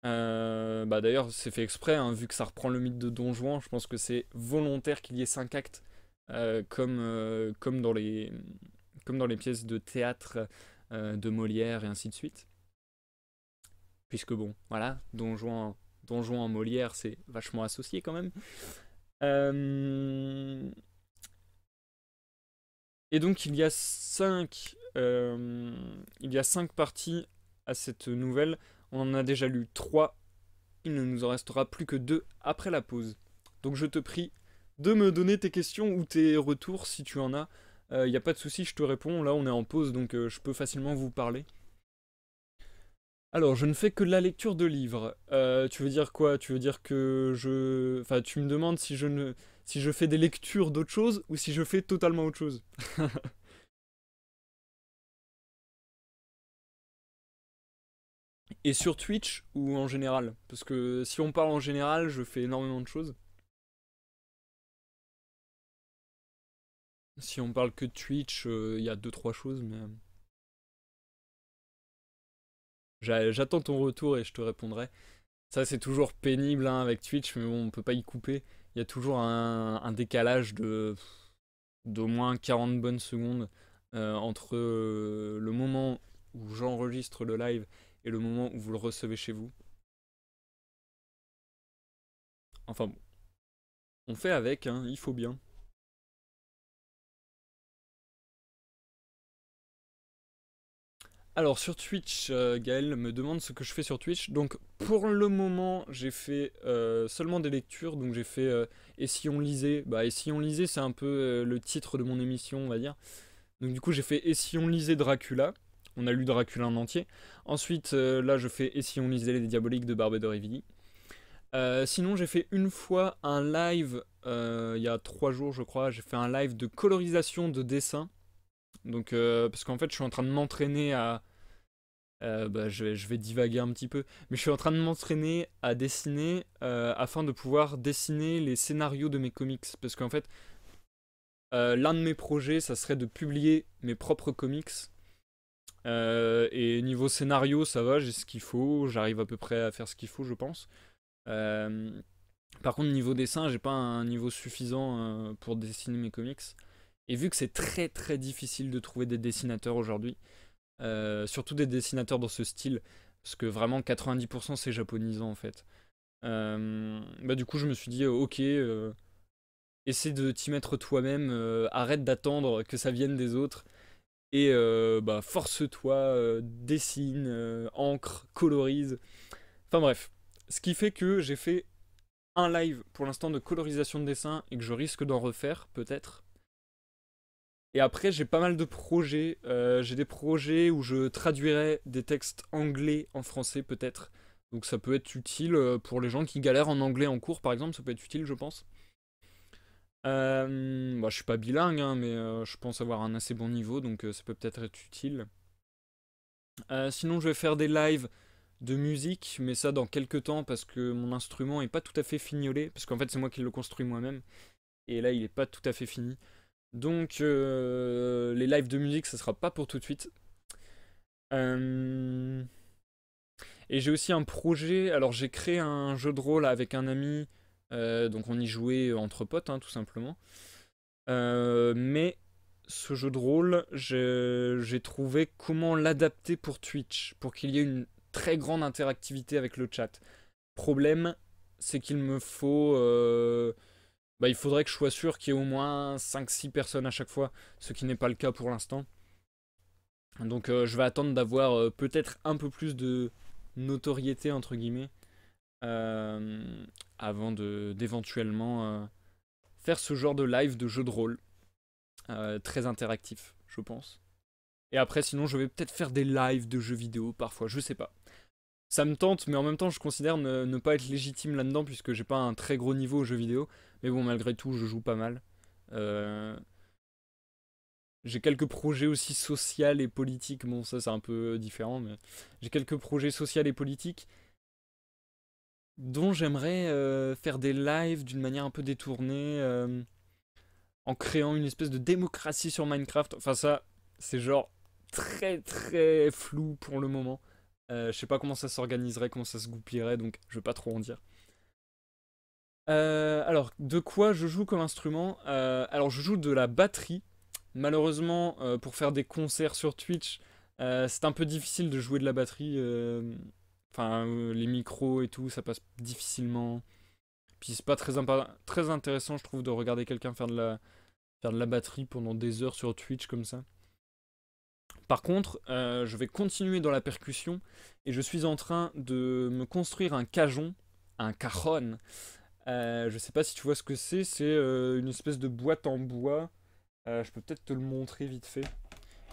Euh, bah d'ailleurs, c'est fait exprès, hein, vu que ça reprend le mythe de Don Juan, je pense que c'est volontaire qu'il y ait cinq actes, euh, comme, comme, dans les, comme dans les pièces de théâtre de Molière et ainsi de suite. Puisque bon, voilà, Don Juan, Don Juan Molière, c'est vachement associé quand même. Et donc il y a cinq euh, il y a cinq parties à cette nouvelle. On en a déjà lu trois. Il ne nous en restera plus que deux après la pause. Donc je te prie de me donner tes questions ou tes retours si tu en as. Il euh, n'y a pas de souci, je te réponds. Là, on est en pause, donc euh, je peux facilement vous parler. Alors, je ne fais que la lecture de livres. tu veux dire quoi Tu veux dire que je... Enfin, tu me demandes si je, ne... si je fais des lectures d'autre chose ou si je fais totalement autre chose. Et sur Twitch ou en général Parce que si on parle en général, je fais énormément de choses. Si on parle que de Twitch, euh, il y a 2-3 choses, mais euh, j'attends ton retour et je te répondrai. Ça c'est toujours pénible hein, avec Twitch, mais bon, on peut pas y couper. Il y a toujours un, décalage de d'au moins 40 bonnes secondes euh, entre le moment où j'enregistre le live et le moment où vous le recevez chez vous. Enfin bon. On fait avec, hein, il faut bien. Alors sur Twitch, euh, Gaël me demande ce que je fais sur Twitch. Donc pour le moment, j'ai fait euh, seulement des lectures. Donc j'ai fait euh, Et si on lisait Bah Et si on lisait, c'est un peu le titre de mon émission, on va dire. Donc du coup, j'ai fait Et si on lisait Dracula on a lu Dracula en entier. Ensuite, euh, là, je fais Et si on lisait les Diaboliques de Barbet de euh, sinon, j'ai fait une fois un live, euh, il y a trois jours, je crois, j'ai fait un live de colorisation de dessin. Donc, parce qu'en fait, je suis en train de m'entraîner à. Bah, je, vais, divaguer un petit peu, mais je suis en train de m'entraîner à dessiner afin de pouvoir dessiner les scénarios de mes comics. Parce qu'en fait, l'un de mes projets, ça serait de publier mes propres comics euh, et niveau scénario, ça va, j'ai ce qu'il faut, j'arrive à peu près à faire ce qu'il faut, je pense. Euh, par contre, niveau dessin, j'ai pas un niveau suffisant euh, pour dessiner mes comics. Et vu que c'est très très difficile de trouver des dessinateurs aujourd'hui, surtout des dessinateurs dans ce style, parce que vraiment 90% c'est japonisant en fait. bah du coup, je me suis dit, ok, essaie de t'y mettre toi-même, arrête d'attendre que ça vienne des autres. Et euh, bah, force-toi, euh, dessine, euh, encre, colorise. Enfin bref. Ce qui fait que j'ai fait un live pour l'instant de colorisation de dessin et que je risque d'en refaire peut-être. Et après j'ai pas mal de projets. j'ai des projets où je traduirai des textes anglais en français peut-être. Donc ça peut être utile pour les gens qui galèrent en anglais en cours par exemple, ça peut être utile je pense. Euh, ne bah, je suis pas bilingue, hein, mais euh, je pense avoir un assez bon niveau, donc euh, ça peut peut-être être utile. Euh, sinon, je vais faire des lives de musique, mais ça dans quelques temps, parce que mon instrument est pas tout à fait fignolé, parce qu'en fait c'est moi qui le construis moi-même, et là il est pas tout à fait fini. Donc les lives de musique, ça sera pas pour tout de suite. Et j'ai aussi un projet, alors j'ai créé un jeu de rôle avec un ami euh, donc on y jouait entre potes, hein, tout simplement. Euh, mais ce jeu de rôle, j'ai trouvé comment l'adapter pour Twitch, pour qu'il y ait une très grande interactivité avec le chat. Problème, c'est qu'il me faut... Euh, bah, il faudrait que je sois sûr qu'il y ait au moins 5-6 personnes à chaque fois, ce qui n'est pas le cas pour l'instant. Donc je vais attendre d'avoir peut-être un peu plus de notoriété, entre guillemets, avant d'éventuellement euh, faire ce genre de live de jeu de rôle. Euh, très interactif, je pense. Et après, sinon, je vais peut-être faire des lives de jeux vidéo parfois, je sais pas. Ça me tente, mais en même temps, je considère ne, pas être légitime là-dedans puisque j'ai pas un très gros niveau aux jeux vidéo. Mais bon, malgré tout, je joue pas mal. Euh, j'ai quelques projets aussi social et politiques. Bon, ça, c'est un peu différent, mais j'ai quelques projets sociaux et politiques dont j'aimerais euh, faire des lives d'une manière un peu détournée, euh, en créant une espèce de démocratie sur Minecraft. Enfin ça, c'est genre très très flou pour le moment. Euh, je sais pas comment ça s'organiserait, comment ça se goupillerait, donc je vais pas trop en dire. alors, de quoi je joue comme instrument Alors, je joue de la batterie. Malheureusement, pour faire des concerts sur Twitch, c'est un peu difficile de jouer de la batterie Enfin, euh, les micros et tout, ça passe difficilement. Puis c'est pas très, très intéressant, je trouve, de regarder quelqu'un faire de la faire de la batterie pendant des heures sur Twitch comme ça. Par contre, euh, je vais continuer dans la percussion et je suis en train de me construire un cajon, un cajon. Euh, je sais pas si tu vois ce que c'est, c'est une espèce de boîte en bois. je peux peut-être te le montrer vite fait.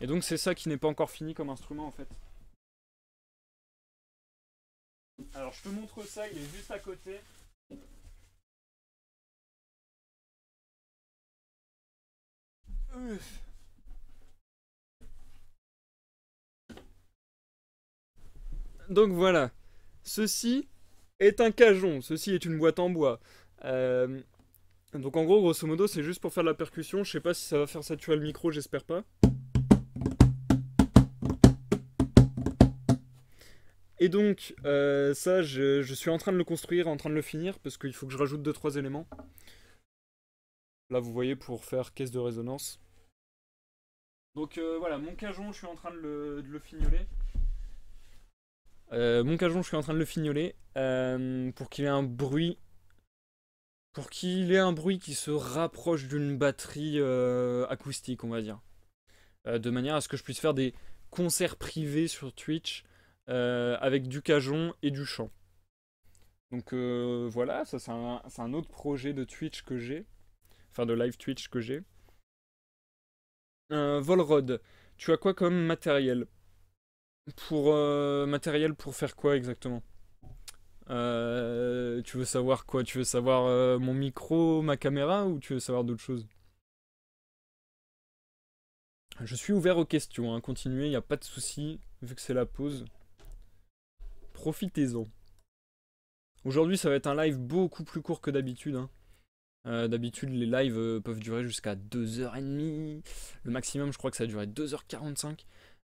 Et donc c'est ça qui n'est pas encore fini comme instrument en fait. Alors je te montre ça, il est juste à côté. Donc voilà, ceci est un cajon, ceci est une boîte en bois. Euh, donc en gros, grosso modo, c'est juste pour faire la percussion. Je sais pas si ça va faire saturer le micro, j'espère pas. Et donc, euh, ça, je, suis en train de le construire, en train de le finir, parce qu'il faut que je rajoute 2-3 éléments. Là, vous voyez, pour faire caisse de résonance. Donc euh, voilà, mon cajon, je suis en train de le, fignoler. Euh, mon cajon, je suis en train de le fignoler pour qu'il ait un bruit. Pour qu'il ait un bruit qui se rapproche d'une batterie acoustique, on va dire. de manière à ce que je puisse faire des concerts privés sur Twitch euh, avec du cajon et du chant. Donc euh, voilà, ça c'est un, autre projet de Twitch que j'ai, enfin de live Twitch que j'ai. Euh, Volrod, tu as quoi comme matériel Pour matériel pour faire quoi exactement tu veux savoir quoi Tu veux savoir mon micro, ma caméra ou tu veux savoir d'autres choses Je suis ouvert aux questions, hein. continuez, il n'y a pas de souci, vu que c'est la pause profitez-en. Aujourd'hui, ça va être un live beaucoup plus court que d'habitude. Hein. Euh, d'habitude, les lives euh, peuvent durer jusqu'à 2h30. Le maximum, je crois que ça a duré 2h45.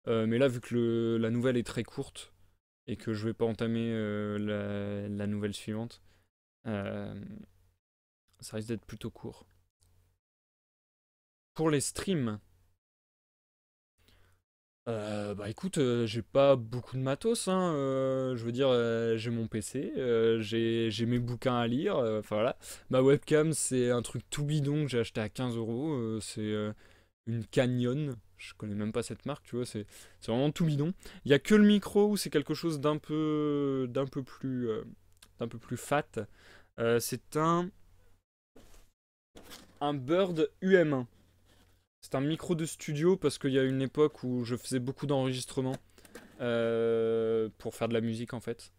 Euh, mais là, vu que la nouvelle est très courte et que je ne vais pas entamer la, nouvelle suivante, ça risque d'être plutôt court. Pour les streams, euh, bah écoute, euh, j'ai pas beaucoup de matos, hein, euh, je veux dire, j'ai mon PC, j'ai mes bouquins à lire, enfin voilà. Ma webcam, c'est un truc tout bidon que j'ai acheté à 15 euros, c'est une Canyon, je connais même pas cette marque, tu vois, c'est vraiment tout bidon. Il y a que le micro où c'est quelque chose d'un peu, d'un peu plus, d'un peu plus fat. c'est un, un Bird UM1. C'est un micro de studio parce qu'il y a une époque où je faisais beaucoup d'enregistrements euh, pour faire de la musique en fait.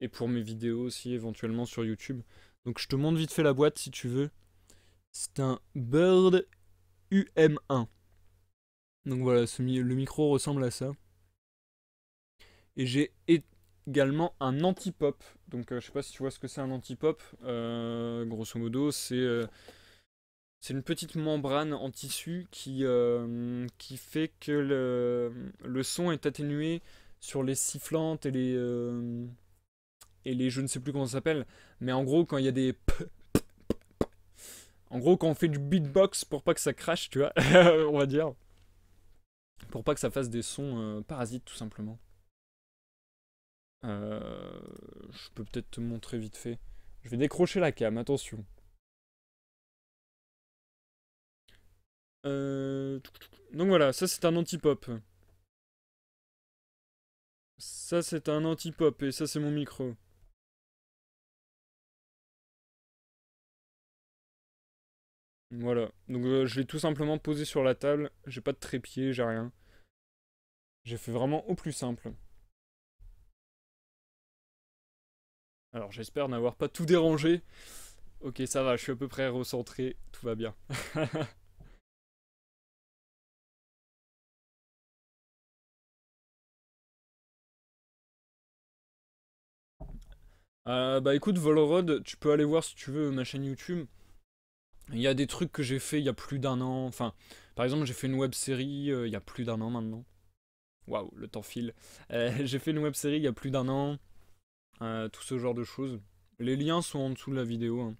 Et pour mes vidéos aussi éventuellement sur YouTube. Donc je te montre vite fait la boîte si tu veux. C'est un Bird UM1. Donc voilà, le micro ressemble à ça. Et j'ai également un anti-pop. Donc euh, je sais pas si tu vois ce que c'est un anti-pop. Euh, grosso modo, c'est c'est une petite membrane en tissu qui, euh, qui fait que le, le, son est atténué sur les sifflantes et les. Euh, et les je ne sais plus comment ça s'appelle. Mais en gros, quand il y a des. En gros, quand on fait du beatbox pour pas que ça crache, tu vois, on va dire. Pour pas que ça fasse des sons euh, parasites, tout simplement. je peux peut-être te montrer vite fait. Je vais décrocher la cam, attention. Euh, donc voilà, ça c'est un anti-pop. Ça c'est un anti et ça c'est mon micro. Voilà, donc euh, je l'ai tout simplement posé sur la table, j'ai pas de trépied, j'ai rien. J'ai fait vraiment au plus simple. Alors j'espère n'avoir pas tout dérangé. Ok, ça va, je suis à peu près recentré, tout va bien. Euh, bah écoute, Volrod, tu peux aller voir si tu veux ma chaîne YouTube. Il y a des trucs que j'ai fait il y a plus d'un an. Enfin, par exemple, j'ai fait une web série euh, il y a plus d'un an maintenant. Waouh, le temps file. Euh, j'ai fait une web série il y a plus d'un an. tout ce genre de choses. Les liens sont en dessous de la vidéo. Hein.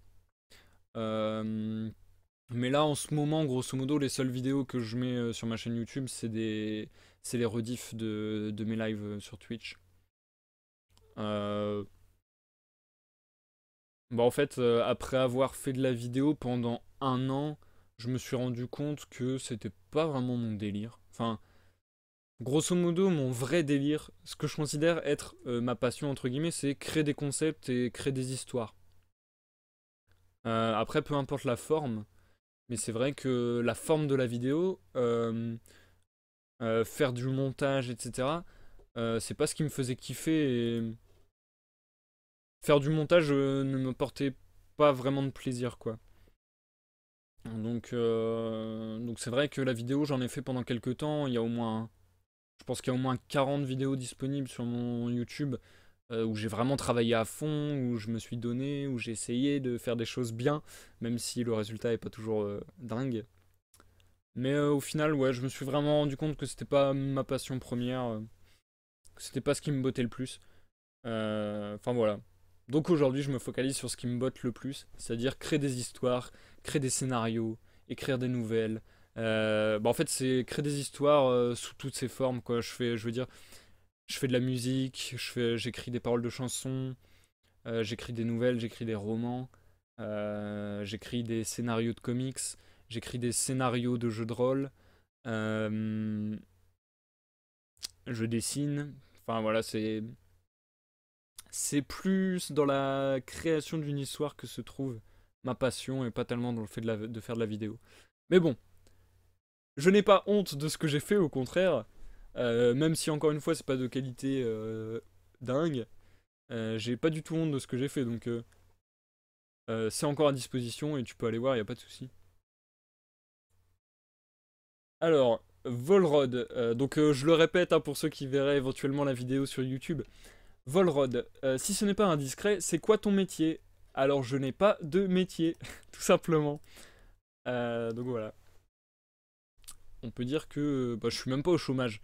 mais là, en ce moment, grosso modo, les seules vidéos que je mets sur ma chaîne YouTube, c'est des... les rediffs de, de mes lives sur Twitch. Euh. Bah en fait, euh, après avoir fait de la vidéo pendant un an, je me suis rendu compte que c'était pas vraiment mon délire. Enfin, grosso modo, mon vrai délire, ce que je considère être euh, ma passion entre guillemets, c'est créer des concepts et créer des histoires. Euh, après, peu importe la forme, mais c'est vrai que la forme de la vidéo, faire du montage, etc., c'est pas ce qui me faisait kiffer. Et faire du montage euh, ne me portait pas vraiment de plaisir quoi. Donc euh, donc c'est vrai que la vidéo j'en ai fait pendant quelques temps, il y a au moins je pense qu'il y a au moins 40 vidéos disponibles sur mon YouTube euh, où j'ai vraiment travaillé à fond, où je me suis donné, où j'ai essayé de faire des choses bien même si le résultat n'est pas toujours dingue. Mais au final ouais, je me suis vraiment rendu compte que c'était pas ma passion première, que c'était pas ce qui me bottait le plus. Enfin voilà, donc aujourd'hui, je me focalise sur ce qui me botte le plus, c'est-à-dire créer des histoires, créer des scénarios, écrire des nouvelles. Euh, bah en fait, c'est créer des histoires euh, sous toutes ses formes. Quoi. Je, fais, je veux dire, je fais de la musique, j'écris des paroles de chansons, euh, j'écris des nouvelles, j'écris des romans, j'écris des scénarios de comics, j'écris des scénarios de jeux de rôle, je dessine. Enfin voilà, c'est c'est plus dans la création d'une histoire que se trouve ma passion et pas tellement dans le fait de, faire de la vidéo. Mais bon, je n'ai pas honte de ce que j'ai fait, au contraire, euh, même si encore une fois c'est pas de qualité euh, dingue, euh, j'ai pas du tout honte de ce que j'ai fait, donc c'est encore à disposition et tu peux aller voir, il n'y a pas de souci. Alors, Volrod, donc je le répète hein, pour ceux qui verraient éventuellement la vidéo sur YouTube, Volrod, euh, si ce n'est pas indiscret, c'est quoi ton métier Alors je n'ai pas de métier, tout simplement. Euh, donc voilà. On peut dire que bah, je ne suis même pas au chômage.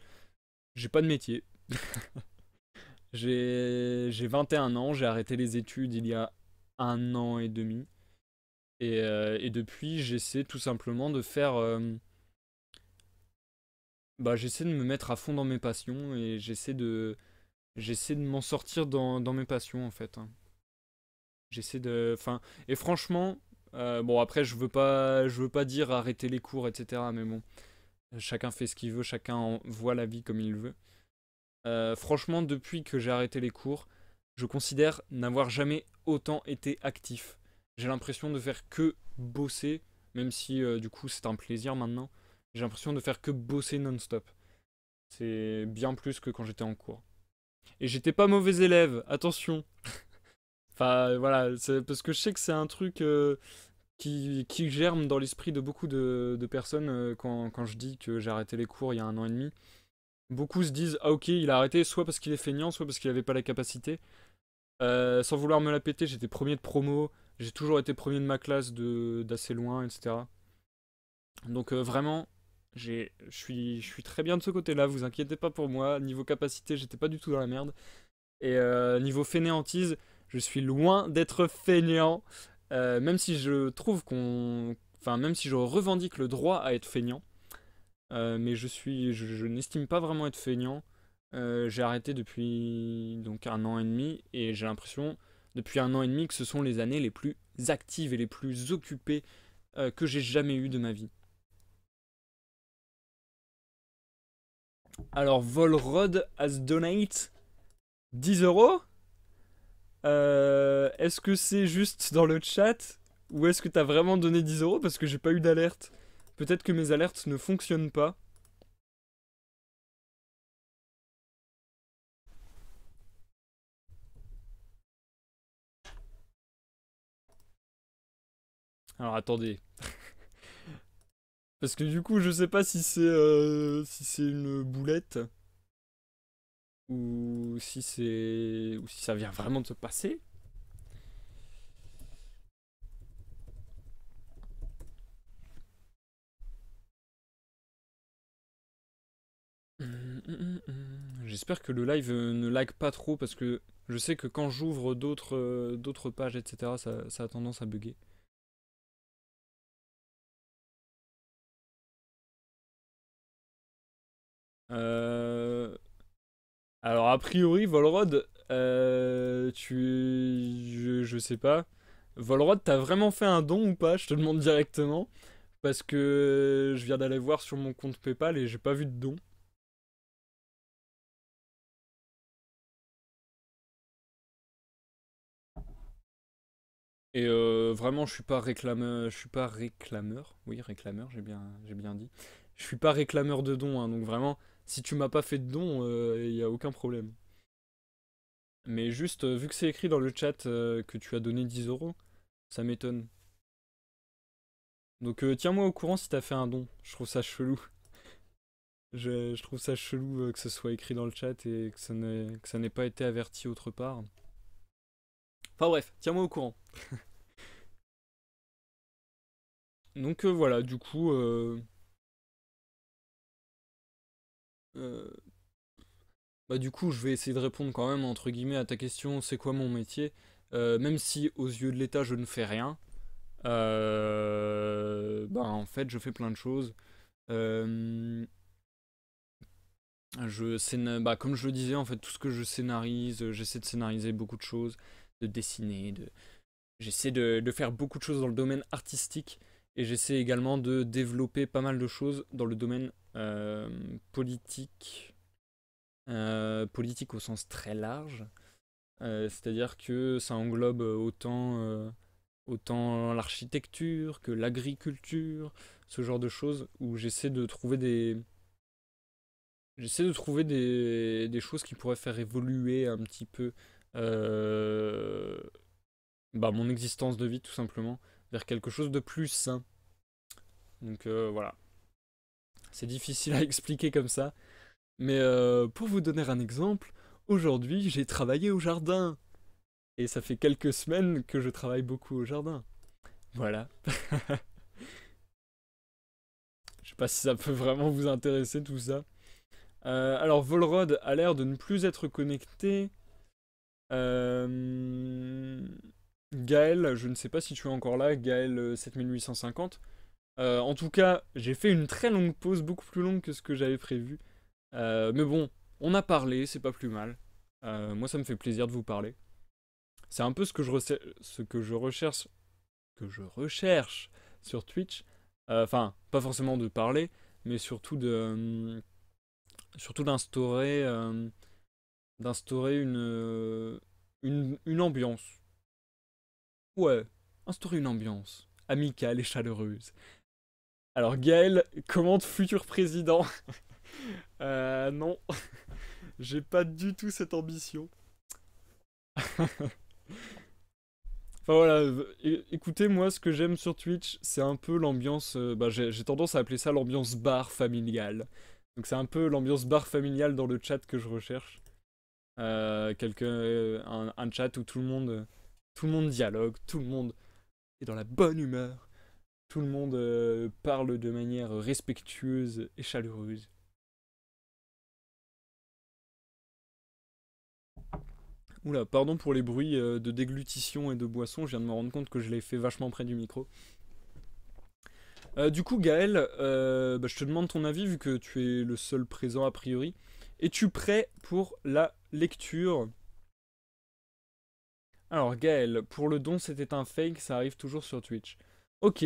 J'ai pas de métier. j'ai 21 ans, j'ai arrêté les études il y a un an et demi. Et, euh, et depuis, j'essaie tout simplement de faire... bah j'essaie de me mettre à fond dans mes passions et j'essaie de j'essaie de m'en sortir dans, mes passions en fait. Hein. J'essaie de, enfin, et franchement, euh, bon après je veux pas, je veux pas dire arrêter les cours, etc. Mais bon, chacun fait ce qu'il veut, chacun voit la vie comme il veut. Euh, franchement, depuis que j'ai arrêté les cours, je considère n'avoir jamais autant été actif. J'ai l'impression de faire que bosser, même si euh, du coup c'est un plaisir maintenant. J'ai l'impression de faire que bosser non-stop. C'est bien plus que quand j'étais en cours. Et j'étais pas mauvais élève, attention. enfin voilà, parce que je sais que c'est un truc euh, qui, qui, germe dans l'esprit de beaucoup de, de personnes euh, quand, quand, je dis que j'ai arrêté les cours il y a un an et demi. Beaucoup se disent ah ok il a arrêté soit parce qu'il est feignant, soit parce qu'il avait pas la capacité. Euh, sans vouloir me la péter, j'étais premier de promo, j'ai toujours été premier de ma classe d'assez loin, etc. Donc vraiment, je suis, très bien de ce côté-là, vous inquiétez pas pour moi. Niveau capacité, j'étais pas du tout dans la merde. Et euh, niveau fainéantise, je suis loin d'être fainéant. Euh, même si je trouve qu'on. Enfin, même si je revendique le droit à être fainéant euh, mais je suis. Je, n'estime pas vraiment être fainéant j'ai arrêté depuis donc un an et demi. Et j'ai l'impression, depuis un an et demi, que ce sont les années les plus actives et les plus occupées que j'ai jamais eues de ma vie. Alors, Volrod has donate 10 euros. Euh, est-ce que c'est juste dans le chat ou est-ce que t'as vraiment donné 10 euros parce que j'ai pas eu d'alerte Peut-être que mes alertes ne fonctionnent pas. Alors attendez. Parce que du coup, je sais pas si c'est euh, si c'est une boulette ou si c'est ou si ça vient vraiment de se passer. Hum, hum, hum, J'espère que le live euh, ne lag pas trop parce que je sais que quand j'ouvre d'autres euh, pages, etc., ça, ça a tendance à bugger. Euh, alors, a priori, Volrod, euh, tu. Je, sais pas. Volrod, t'as vraiment fait un don ou pas Je te demande directement. Parce que je viens d'aller voir sur mon compte PayPal et j'ai pas vu de don. Et euh, vraiment, je suis pas réclameur, je suis pas réclameur. Oui, réclameur, j'ai bien, j'ai bien dit. Je suis pas réclameur de dons, hein, donc vraiment, si tu m'as pas fait de don, il euh, n'y a aucun problème. Mais juste, euh, vu que c'est écrit dans le chat euh, que tu as donné 10 euros, ça m'étonne. Donc tiens-moi au courant si t'as fait un don. Je trouve ça chelou. je, je, trouve ça chelou que ce soit écrit dans le chat et que ça n'ait pas été averti autre part. Enfin bref, tiens-moi au courant. Donc voilà, du coup... Euh, bah, du coup, je vais essayer de répondre quand même, entre guillemets, à ta question, c'est quoi mon métier euh, Même si, aux yeux de l'État, je ne fais rien, euh, bah, en fait, je fais plein de choses. Je bah, comme je le disais, en fait, tout ce que je scénarise, j'essaie de scénariser beaucoup de choses, de dessiner, de... j'essaie de, faire beaucoup de choses dans le domaine artistique. Et j'essaie également de développer pas mal de choses dans le domaine euh, politique, euh, politique au sens très large. Euh, c'est-à-dire que ça englobe autant, autant l'architecture que l'agriculture, ce genre de choses où j'essaie de trouver des, J'essaie de trouver des, des, choses qui pourraient faire évoluer un petit peu bah, mon existence de vie, tout simplement vers quelque chose de plus sain. Donc euh, voilà. C'est difficile à expliquer comme ça. Mais euh, pour vous donner un exemple, aujourd'hui j'ai travaillé au jardin. Et ça fait quelques semaines que je travaille beaucoup au jardin. Voilà. je sais pas si ça peut vraiment vous intéresser tout ça. Euh, alors Volrod a l'air de ne plus être connecté. Euh... Gaël, je ne sais pas si tu es encore là, Gaël 7850. Euh, euh, en tout cas, j'ai fait une très longue pause, beaucoup plus longue que ce que j'avais prévu. Euh, mais bon, on a parlé, c'est pas plus mal. moi, ça me fait plaisir de vous parler. C'est un peu ce que je, ce recherche, que je recherche sur Twitch. Enfin, pas forcément de parler, mais surtout de, surtout d'instaurer, d'instaurer une, une ambiance Ouais, instaurer une ambiance amicale et chaleureuse. Alors Gaël, commande futur président. euh, non, j'ai pas du tout cette ambition. Enfin voilà, écoutez, moi ce que j'aime sur Twitch, c'est un peu l'ambiance, euh, bah, j'ai tendance à appeler ça l'ambiance bar familiale. Donc c'est un peu l'ambiance bar familiale dans le chat que je recherche. Euh, euh un, chat où tout le monde tout le monde dialogue, tout le monde est dans la bonne humeur, tout le monde euh, parle de manière respectueuse et chaleureuse. Oula, pardon pour les bruits euh, de déglutition et de boisson, je viens de me rendre compte que je l'ai fait vachement près du micro. Euh, du coup, Gaël, bah, je te demande ton avis vu que tu es le seul présent a priori. Es-tu prêt pour la lecture alors Gaël, pour le don c'était un fake, ça arrive toujours sur Twitch. Ok.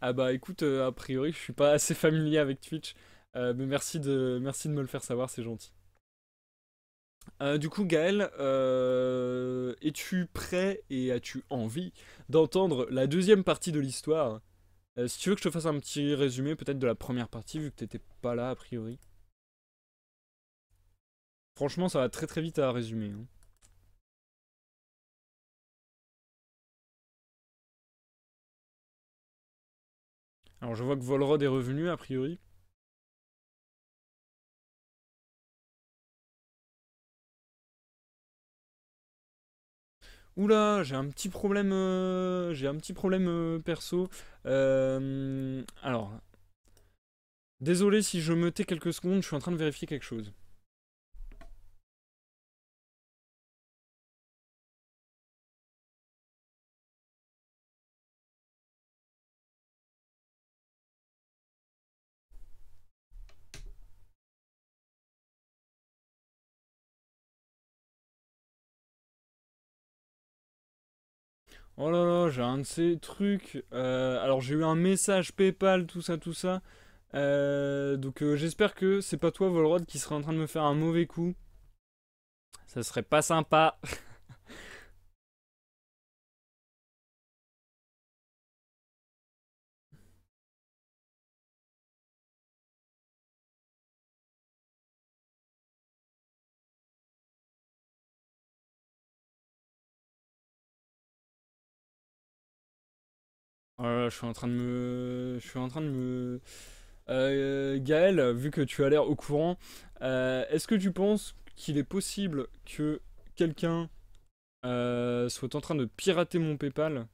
Ah bah écoute, euh, a priori je suis pas assez familier avec Twitch, euh, mais merci de, merci de me le faire savoir, c'est gentil. Euh, du coup Gaël, es-tu prêt et as-tu envie d'entendre la deuxième partie de l'histoire Si tu veux que je te fasse un petit résumé peut-être de la première partie vu que t'étais pas là a priori. Franchement ça va très très vite à résumer. Hein. Alors je vois que Volrod est revenu a priori. Oula, j'ai un petit problème, euh, j'ai un petit problème euh, perso. Euh, alors, désolé si je me tais quelques secondes, je suis en train de vérifier quelque chose. Oh là là, j'ai un de ces trucs. Euh, alors j'ai eu un message PayPal, tout ça, tout ça. Euh, donc euh, j'espère que c'est pas toi Volrod qui serait en train de me faire un mauvais coup. Ça serait pas sympa. je suis en train de me. Je suis en train de me. Euh, Gaël, vu que tu as l'air au courant, euh, est-ce que tu penses qu'il est possible que quelqu'un euh, soit en train de pirater mon PayPal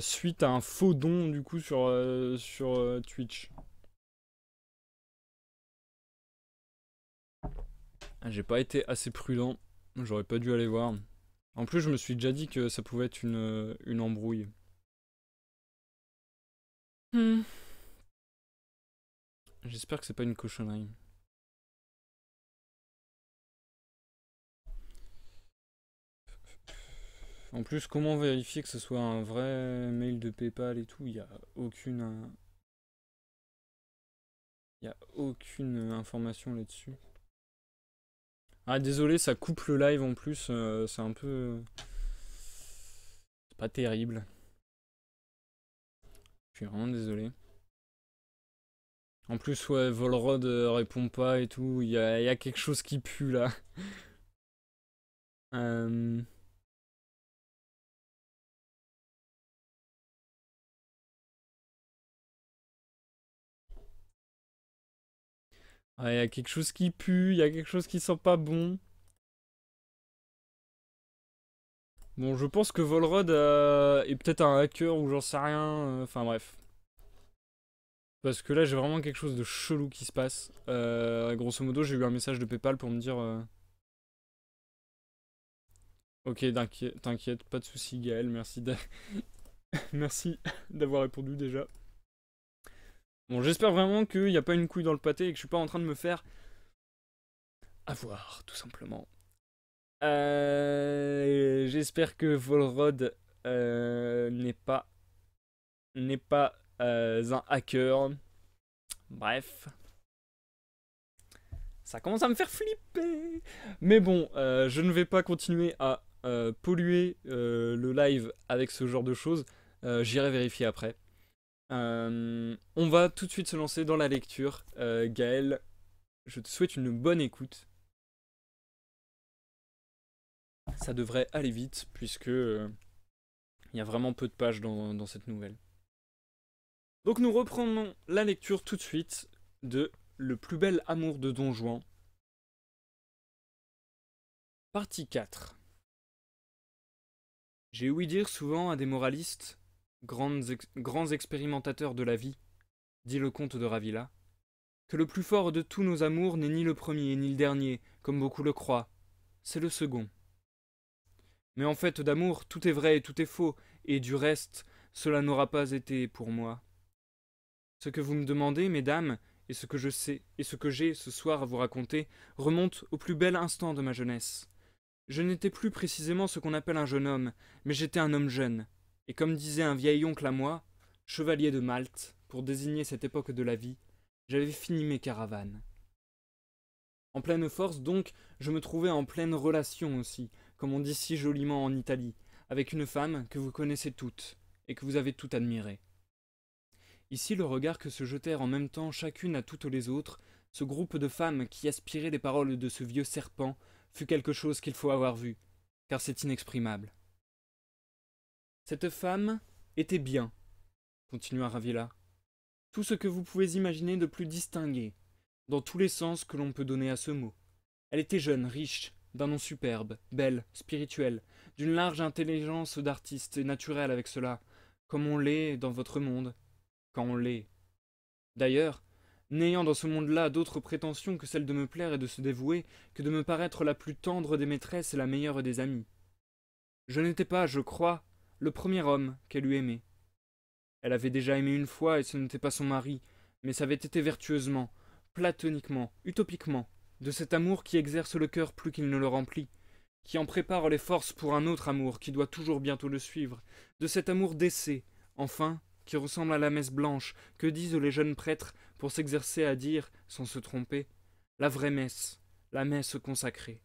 suite à un faux don du coup sur, sur Twitch ah, J'ai pas été assez prudent, j'aurais pas dû aller voir. En plus, je me suis déjà dit que ça pouvait être une, euh, une embrouille. Hmm. J'espère que c'est pas une cochonnerie. En plus, comment vérifier que ce soit un vrai mail de PayPal et tout Il a aucune. Il n'y a aucune information là-dessus. Ah désolé, ça coupe le live en plus, euh, c'est un peu... C'est pas terrible. Je suis vraiment désolé. En plus, ouais, Volrod euh, répond pas et tout, il y a, y a, quelque chose qui pue là. euh... Ah, il y a quelque chose qui pue, il y a quelque chose qui sent pas bon. Bon, je pense que Volrod euh, est peut-être un hacker ou j'en sais rien. Euh, enfin, bref. Parce que là, j'ai vraiment quelque chose de chelou qui se passe. Euh, grosso modo, j'ai eu un message de PayPal pour me dire. Ok, t'inquiète, pas de soucis, Gaël. Merci d'avoir répondu déjà. Bon, j'espère vraiment qu'il n'y a pas une couille dans le pâté et que je suis pas en train de me faire avoir, tout simplement. Euh, j'espère que Volrod euh, n'est pas n'est pas euh, un hacker. Bref. Ça commence à me faire flipper. Mais bon, euh, je ne vais pas continuer à polluer le live avec ce genre de choses. J'irai vérifier après. Euh, on va tout de suite se lancer dans la lecture. Euh, Gaël, je te souhaite une bonne écoute. Ça devrait aller vite puisque euh, il y a vraiment peu de pages dans, dans cette nouvelle. Donc nous reprenons la lecture tout de suite de Le plus bel amour de Don Juan. Partie 4 J'ai ouï dire souvent à des moralistes grands expérimentateurs de la vie, dit le comte de Ravilla, que le plus fort de tous nos amours n'est ni le premier ni le dernier, comme beaucoup le croient, c'est le second. Mais en fait d'amour, tout est vrai et tout est faux, et du reste, cela n'aura pas été pour moi. Ce que vous me demandez, mesdames, et ce que je sais, et ce que j'ai ce soir à vous raconter, remonte au plus bel instant de ma jeunesse. Je n'étais plus précisément ce qu'on appelle un jeune homme, mais j'étais un homme jeune, et comme disait un vieil oncle à moi, chevalier de Malte, pour désigner cette époque de la vie, j'avais fini mes caravanes. En pleine force, donc, je me trouvais en pleine relation aussi, comme on dit si joliment en Italie, avec une femme que vous connaissez toutes, et que vous avez toutes admirées. Ici, le regard que se jetèrent en même temps chacune à toutes les autres, ce groupe de femmes qui aspiraient les paroles de ce vieux serpent, fut quelque chose qu'il faut avoir vu, car c'est inexprimable. Cette femme était bien, continua Ravila. Tout ce que vous pouvez imaginer de plus distingué, dans tous les sens que l'on peut donner à ce mot. Elle était jeune, riche, d'un nom superbe, belle, spirituelle, d'une large intelligence d'artiste et naturelle avec cela, comme on l'est dans votre monde, quand on l'est. D'ailleurs, n'ayant dans ce monde-là d'autres prétentions que celle de me plaire et de se dévouer, que de me paraître la plus tendre des maîtresses et la meilleure des amies. Je n'étais pas, je crois, le premier homme qu'elle eût aimé. Elle avait déjà aimé une fois et ce n'était pas son mari, mais ça avait été vertueusement, platoniquement, utopiquement, de cet amour qui exerce le cœur plus qu'il ne le remplit, qui en prépare les forces pour un autre amour qui doit toujours bientôt le suivre, de cet amour d'essai, enfin, qui ressemble à la messe blanche que disent les jeunes prêtres pour s'exercer à dire, sans se tromper, la vraie messe, la messe consacrée.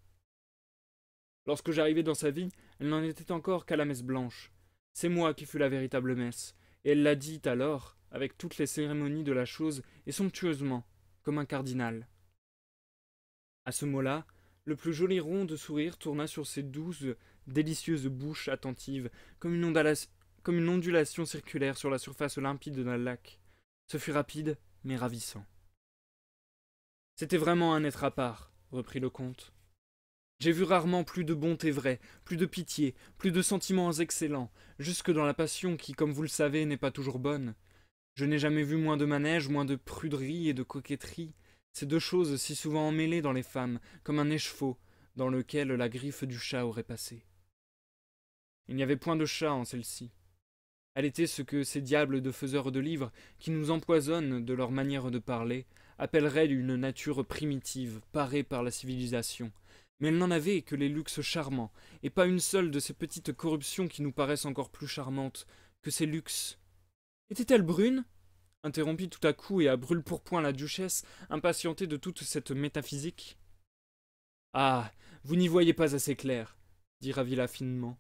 Lorsque j'arrivais dans sa vie, elle n'en était encore qu'à la messe blanche, c'est moi qui fus la véritable messe, et elle la dit alors, avec toutes les cérémonies de la chose, et somptueusement, comme un cardinal. À ce mot-là, le plus joli rond de sourire tourna sur ses douze délicieuses bouches attentives, comme une, comme une ondulation circulaire sur la surface limpide d'un lac. Ce fut rapide, mais ravissant. C'était vraiment un être à part, reprit le comte. J'ai vu rarement plus de bonté vraie, plus de pitié, plus de sentiments excellents, jusque dans la passion qui, comme vous le savez, n'est pas toujours bonne. Je n'ai jamais vu moins de manège, moins de pruderie et de coquetterie, ces deux choses si souvent emmêlées dans les femmes, comme un écheveau, dans lequel la griffe du chat aurait passé. Il n'y avait point de chat en celle-ci. Elle était ce que ces diables de faiseurs de livres, qui nous empoisonnent de leur manière de parler, appelleraient une nature primitive, parée par la civilisation, mais elle n'en avait que les luxes charmants, et pas une seule de ces petites corruptions qui nous paraissent encore plus charmantes que ces luxes. Était-elle brune interrompit tout à coup et à brûle-pourpoint la duchesse, impatientée de toute cette métaphysique. Ah, vous n'y voyez pas assez clair, dit Ravila finement.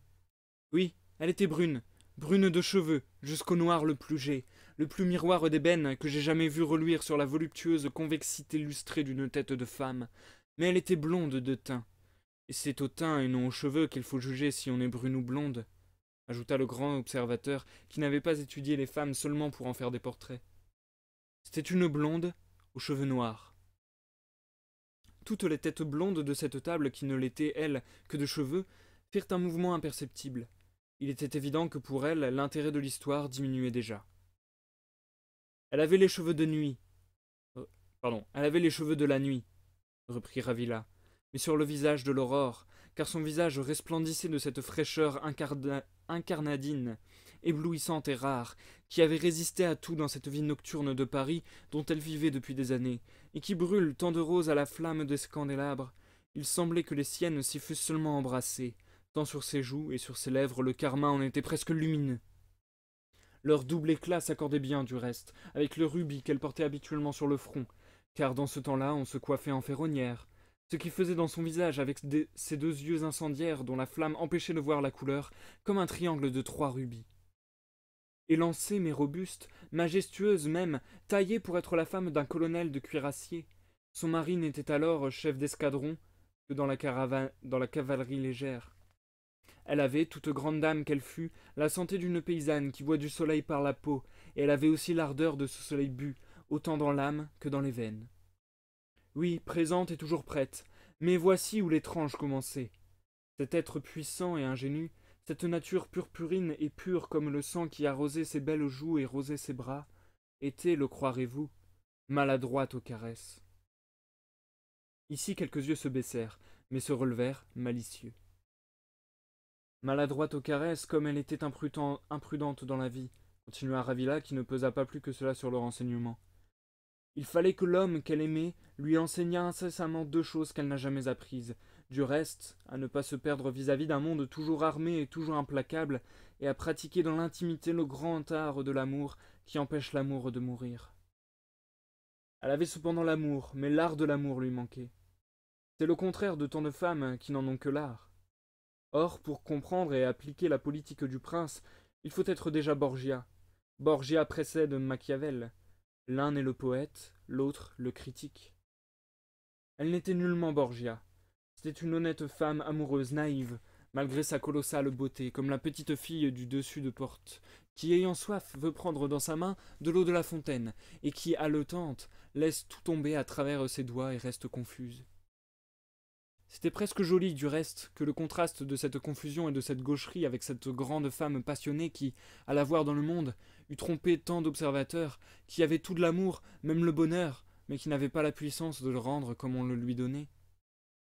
Oui, elle était brune, brune de cheveux, jusqu'au noir le plus jet, le plus miroir d'ébène que j'ai jamais vu reluire sur la voluptueuse convexité lustrée d'une tête de femme, mais elle était blonde de teint. Et c'est au teint et non aux cheveux qu'il faut juger si on est brune ou blonde, ajouta le grand observateur, qui n'avait pas étudié les femmes seulement pour en faire des portraits. C'était une blonde aux cheveux noirs. Toutes les têtes blondes de cette table qui ne l'étaient, elles, que de cheveux, firent un mouvement imperceptible. Il était évident que pour elle, l'intérêt de l'histoire diminuait déjà. Elle avait les cheveux de nuit. Euh, pardon, elle avait les cheveux de la nuit, reprit Ravilla, mais sur le visage de l'aurore, car son visage resplendissait de cette fraîcheur incarnadine, éblouissante et rare, qui avait résisté à tout dans cette vie nocturne de Paris dont elle vivait depuis des années, et qui brûle tant de roses à la flamme des candélabres. Il semblait que les siennes s'y fussent seulement embrassées, tant sur ses joues et sur ses lèvres le carmin en était presque lumineux. Leur double éclat s'accordait bien du reste, avec le rubis qu'elle portait habituellement sur le front, car dans ce temps-là on se coiffait en ferronnière, ce qui faisait dans son visage, avec ses deux yeux incendiaires dont la flamme empêchait de voir la couleur, comme un triangle de trois rubis. Élancée mais robuste, majestueuse même, taillée pour être la femme d'un colonel de cuirassiers, son mari n'était alors chef d'escadron que dans la, caravane, dans la cavalerie légère. Elle avait, toute grande dame qu'elle fût, la santé d'une paysanne qui voit du soleil par la peau, et elle avait aussi l'ardeur de ce soleil bu, autant dans l'âme que dans les veines. Oui, présente et toujours prête, mais voici où l'étrange commençait. Cet être puissant et ingénu, cette nature purpurine et pure comme le sang qui arrosait ses belles joues et rosait ses bras, était, le croirez-vous, maladroite aux caresses. Ici quelques yeux se baissèrent, mais se relevèrent malicieux. Maladroite aux caresses, comme elle était imprudente dans la vie, continua Ravila, qui ne pesa pas plus que cela sur le renseignement. Il fallait que l'homme qu'elle aimait lui enseignât incessamment deux choses qu'elle n'a jamais apprises. Du reste, à ne pas se perdre vis-à-vis d'un monde toujours armé et toujours implacable, et à pratiquer dans l'intimité le grand art de l'amour qui empêche l'amour de mourir. Elle avait cependant l'amour, mais l'art de l'amour lui manquait. C'est le contraire de tant de femmes qui n'en ont que l'art. Or, pour comprendre et appliquer la politique du prince, il faut être déjà Borgia. Borgia précède Machiavel. L'un est le poète, l'autre le critique. Elle n'était nullement Borgia. C'était une honnête femme amoureuse, naïve, malgré sa colossale beauté, comme la petite fille du dessus de porte, qui ayant soif veut prendre dans sa main de l'eau de la fontaine, et qui, haletante, laisse tout tomber à travers ses doigts et reste confuse. C'était presque joli du reste que le contraste de cette confusion et de cette gaucherie avec cette grande femme passionnée qui, à la voir dans le monde, eût trompé tant d'observateurs, qui avaient tout de l'amour, même le bonheur, mais qui n'avaient pas la puissance de le rendre comme on le lui donnait.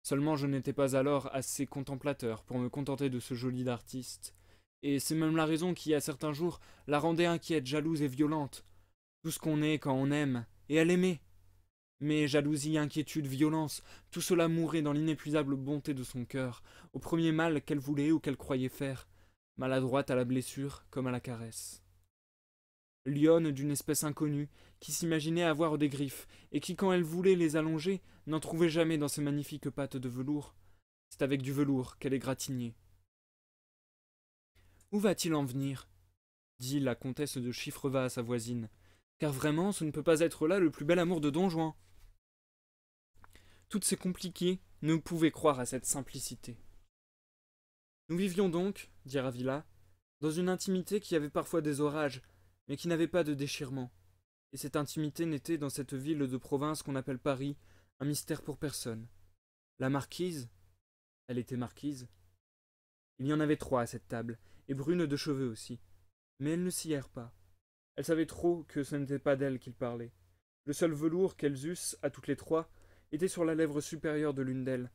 Seulement je n'étais pas alors assez contemplateur pour me contenter de ce joli d'artiste, et c'est même la raison qui, à certains jours, la rendait inquiète, jalouse et violente. Tout ce qu'on est quand on aime, et elle aimait Mais jalousie, inquiétude, violence, tout cela mourait dans l'inépuisable bonté de son cœur, au premier mal qu'elle voulait ou qu'elle croyait faire, maladroite à la blessure comme à la caresse lionne d'une espèce inconnue, qui s'imaginait avoir des griffes, et qui, quand elle voulait les allonger, n'en trouvait jamais dans ses magnifiques pattes de velours. C'est avec du velours qu'elle est gratignée. Où va-t-il en venir dit la comtesse de Chiffreva à sa voisine, car vraiment ce ne peut pas être là le plus bel amour de Don Juan. Toutes ces compliquées ne pouvaient croire à cette simplicité. Nous vivions donc, dit Ravilla, dans une intimité qui avait parfois des orages, mais qui n'avait pas de déchirement. Et cette intimité n'était dans cette ville de province qu'on appelle Paris un mystère pour personne. La marquise, elle était marquise. Il y en avait trois à cette table, et brune de cheveux aussi. Mais elles ne s'y pas. Elles savaient trop que ce n'était pas d'elle qu'il parlait. Le seul velours qu'elles eussent, à toutes les trois, était sur la lèvre supérieure de l'une d'elles,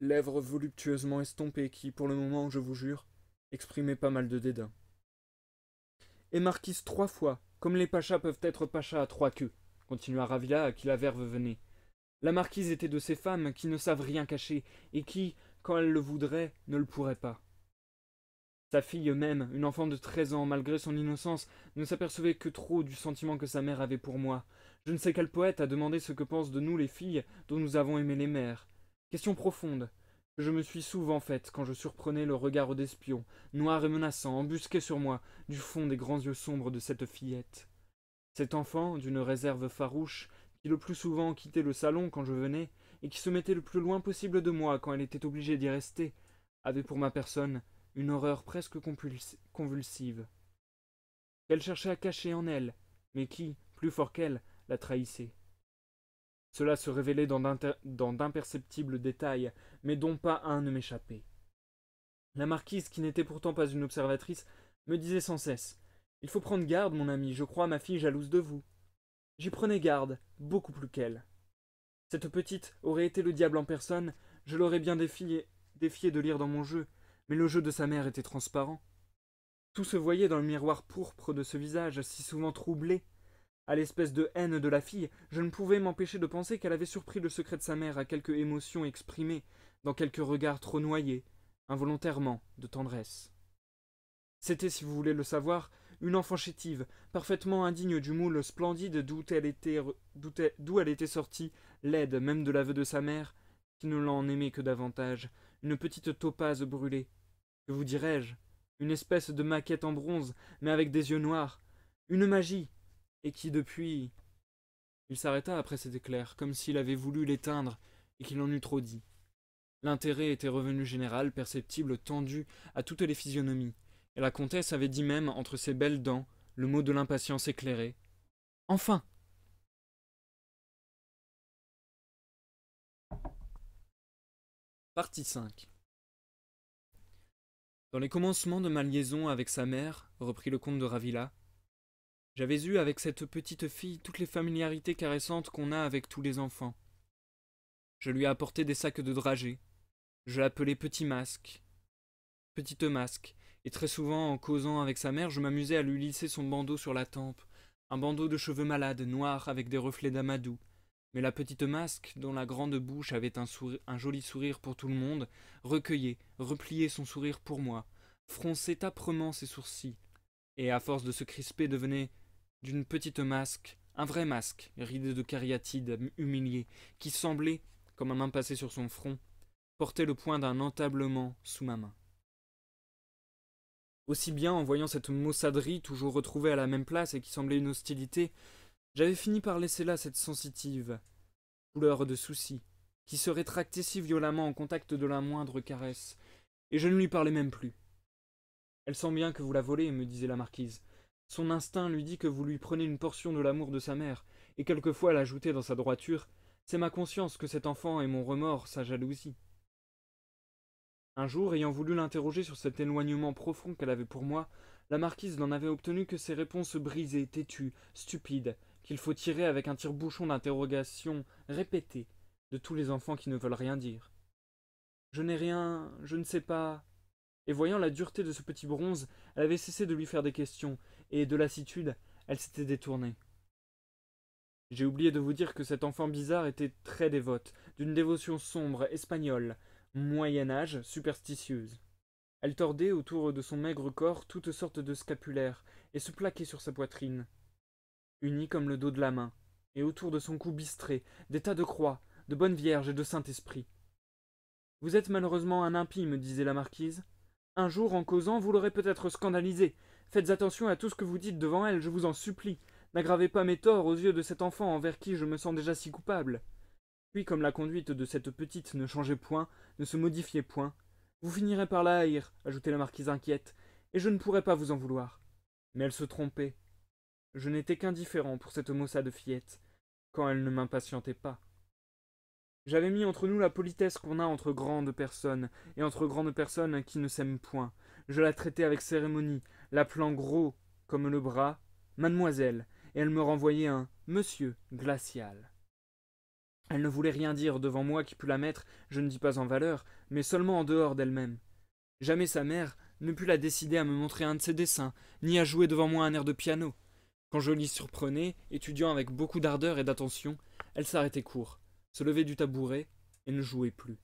lèvre voluptueusement estompée qui, pour le moment, je vous jure, exprimait pas mal de dédain et marquise trois fois, comme les pachas peuvent être pachas à trois queues, continua Ravilla à qui la verve venait. La marquise était de ces femmes qui ne savent rien cacher, et qui, quand elles le voudraient, ne le pourraient pas. Sa fille même, une enfant de treize ans, malgré son innocence, ne s'apercevait que trop du sentiment que sa mère avait pour moi. Je ne sais quel poète a demandé ce que pensent de nous les filles dont nous avons aimé les mères. Question profonde, je me suis souvent faite quand je surprenais le regard d'espion, noir et menaçant, embusqué sur moi, du fond des grands yeux sombres de cette fillette. Cet enfant, d'une réserve farouche, qui le plus souvent quittait le salon quand je venais, et qui se mettait le plus loin possible de moi quand elle était obligée d'y rester, avait pour ma personne une horreur presque convulsive, qu'elle cherchait à cacher en elle, mais qui, plus fort qu'elle, la trahissait. Cela se révélait dans d'imperceptibles détails, mais dont pas un ne m'échappait. La marquise, qui n'était pourtant pas une observatrice, me disait sans cesse Il faut prendre garde, mon ami, je crois ma fille jalouse de vous. J'y prenais garde, beaucoup plus qu'elle. Cette petite aurait été le diable en personne, je l'aurais bien défié, défié de lire dans mon jeu, mais le jeu de sa mère était transparent. Tout se voyait dans le miroir pourpre de ce visage si souvent troublé, à l'espèce de haine de la fille, je ne pouvais m'empêcher de penser qu'elle avait surpris le secret de sa mère à quelque émotion exprimée, dans quelques regards trop noyés, involontairement, de tendresse. C'était, si vous voulez le savoir, une enfant chétive, parfaitement indigne du moule splendide d'où elle, était, d'où elle était sortie, laide même de l'aveu de sa mère, qui ne l'en aimait que davantage, une petite topaze brûlée. Que vous dirais-je Une espèce de maquette en bronze, mais avec des yeux noirs. Une magie, et qui depuis... Il s'arrêta après cet éclair, comme s'il avait voulu l'éteindre et qu'il en eût trop dit. L'intérêt était revenu général, perceptible, tendu à toutes les physionomies, et la comtesse avait dit même, entre ses belles dents, le mot de l'impatience éclairée. Enfin Partie 5 Dans les commencements de ma liaison avec sa mère, reprit le comte de Ravilla, j'avais eu avec cette petite fille toutes les familiarités caressantes qu'on a avec tous les enfants. Je lui apportais des sacs de dragées. Je l'appelais Petit Masque. Petite Masque. Et très souvent, en causant avec sa mère, je m'amusais à lui lisser son bandeau sur la tempe. Un bandeau de cheveux malades, noirs, avec des reflets d'amadou. Mais la petite masque, dont la grande bouche avait un, un, joli sourire pour tout le monde, recueillait, repliait son sourire pour moi, fronçait âprement ses sourcils, et à force de se crisper devenait d'une petite masque, un vrai masque, ridé de cariatides humilié, qui semblait, comme ma main passée sur son front, porter le point d'un entablement sous ma main. Aussi bien en voyant cette maussaderie toujours retrouvée à la même place et qui semblait une hostilité, j'avais fini par laisser là cette sensitive couleur de souci qui se rétractait si violemment en contact de la moindre caresse, et je ne lui parlais même plus. Elle sent bien que vous la volez, me disait la marquise. Son instinct lui dit que vous lui prenez une portion de l'amour de sa mère, et quelquefois l'ajouter dans sa droiture, c'est ma conscience que cet enfant est mon remords, sa jalousie. Un jour, ayant voulu l'interroger sur cet éloignement profond qu'elle avait pour moi, la marquise n'en avait obtenu que ces réponses brisées, têtues, stupides, qu'il faut tirer avec un tire-bouchon d'interrogation répétées de tous les enfants qui ne veulent rien dire. Je n'ai rien, je ne sais pas. Et voyant la dureté de ce petit bronze, elle avait cessé de lui faire des questions, et de lassitude, elle s'était détournée. J'ai oublié de vous dire que cet enfant bizarre était très dévote, d'une dévotion sombre, espagnole, moyen âge, superstitieuse. Elle tordait autour de son maigre corps toutes sortes de scapulaires, et se plaquait sur sa poitrine, unie comme le dos de la main, et autour de son cou bistré, des tas de croix, de bonne vierge et de Saint-Esprit. Vous êtes malheureusement un impie, me disait la marquise. Un jour, en causant, vous l'aurez peut-être scandalisé, Faites attention à tout ce que vous dites devant elle, je vous en supplie. N'aggravez pas mes torts aux yeux de cet enfant envers qui je me sens déjà si coupable. Puis, comme la conduite de cette petite ne changeait point, ne se modifiait point, vous finirez par la haïr, ajoutait la marquise inquiète, et je ne pourrais pas vous en vouloir. Mais elle se trompait. Je n'étais qu'indifférent pour cette maussade fillette, quand elle ne m'impatientait pas. J'avais mis entre nous la politesse qu'on a entre grandes personnes, et entre grandes personnes qui ne s'aiment point, je la traitais avec cérémonie, l'appelant gros comme le bras, mademoiselle, et elle me renvoyait un monsieur glacial. Elle ne voulait rien dire devant moi qui pût la mettre, je ne dis pas en valeur, mais seulement en dehors d'elle-même. Jamais sa mère ne put la décider à me montrer un de ses dessins, ni à jouer devant moi un air de piano. Quand je l'y surprenais, étudiant avec beaucoup d'ardeur et d'attention, elle s'arrêtait court, se levait du tabouret et ne jouait plus.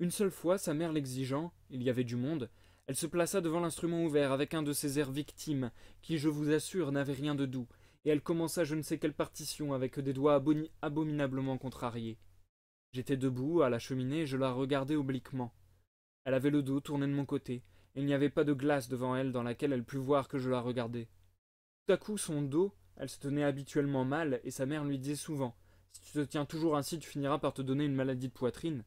Une seule fois, sa mère l'exigeant, il y avait du monde, elle se plaça devant l'instrument ouvert avec un de ces airs victimes, qui, je vous assure, n'avait rien de doux, et elle commença je ne sais quelle partition avec des doigts abominablement contrariés. J'étais debout, à la cheminée, et je la regardais obliquement. Elle avait le dos tourné de mon côté, et il n'y avait pas de glace devant elle dans laquelle elle pût voir que je la regardais. Tout à coup, son dos, elle se tenait habituellement mal, et sa mère lui disait souvent Si tu te tiens toujours ainsi, tu finiras par te donner une maladie de poitrine.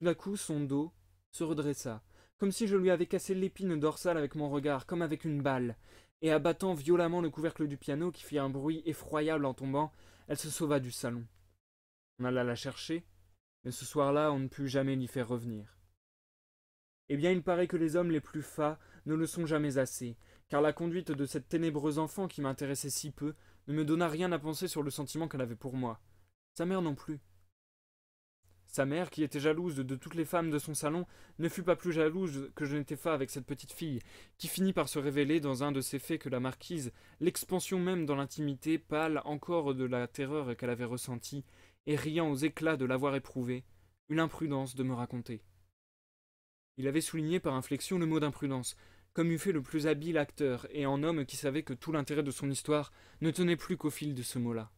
Tout à coup, son dos se redressa, comme si je lui avais cassé l'épine dorsale avec mon regard, comme avec une balle, et abattant violemment le couvercle du piano qui fit un bruit effroyable en tombant, elle se sauva du salon. On alla la chercher, mais ce soir-là, on ne put jamais l'y faire revenir. Eh bien, il paraît que les hommes les plus fats ne le sont jamais assez, car la conduite de cette ténébreuse enfant qui m'intéressait si peu ne me donna rien à penser sur le sentiment qu'elle avait pour moi. Sa mère non plus. Sa mère, qui était jalouse de toutes les femmes de son salon, ne fut pas plus jalouse que je n'étais pas avec cette petite fille, qui finit par se révéler dans un de ces faits que la marquise, l'expansion même dans l'intimité, pâle encore de la terreur qu'elle avait ressentie, et riant aux éclats de l'avoir éprouvée, une imprudence de me raconter. Il avait souligné par inflexion le mot d'imprudence, comme eût fait le plus habile acteur, et en homme qui savait que tout l'intérêt de son histoire ne tenait plus qu'au fil de ce mot-là.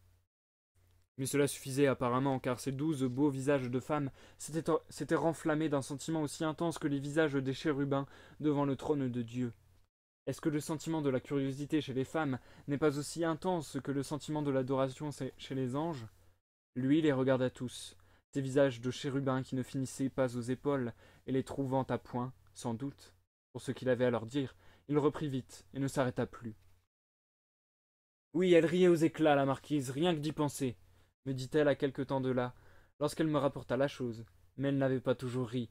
Mais cela suffisait apparemment, car ces douze beaux visages de femmes s'étaient renflammés d'un sentiment aussi intense que les visages des chérubins devant le trône de Dieu. Est-ce que le sentiment de la curiosité chez les femmes n'est pas aussi intense que le sentiment de l'adoration chez les anges Lui les regarda tous, ces visages de chérubins qui ne finissaient pas aux épaules, et les trouvant à point, sans doute, pour ce qu'il avait à leur dire, il reprit vite et ne s'arrêta plus. Oui, elle riait aux éclats, la marquise, rien que d'y penser me dit-elle à quelque temps de là, lorsqu'elle me rapporta la chose, mais elle n'avait pas toujours ri.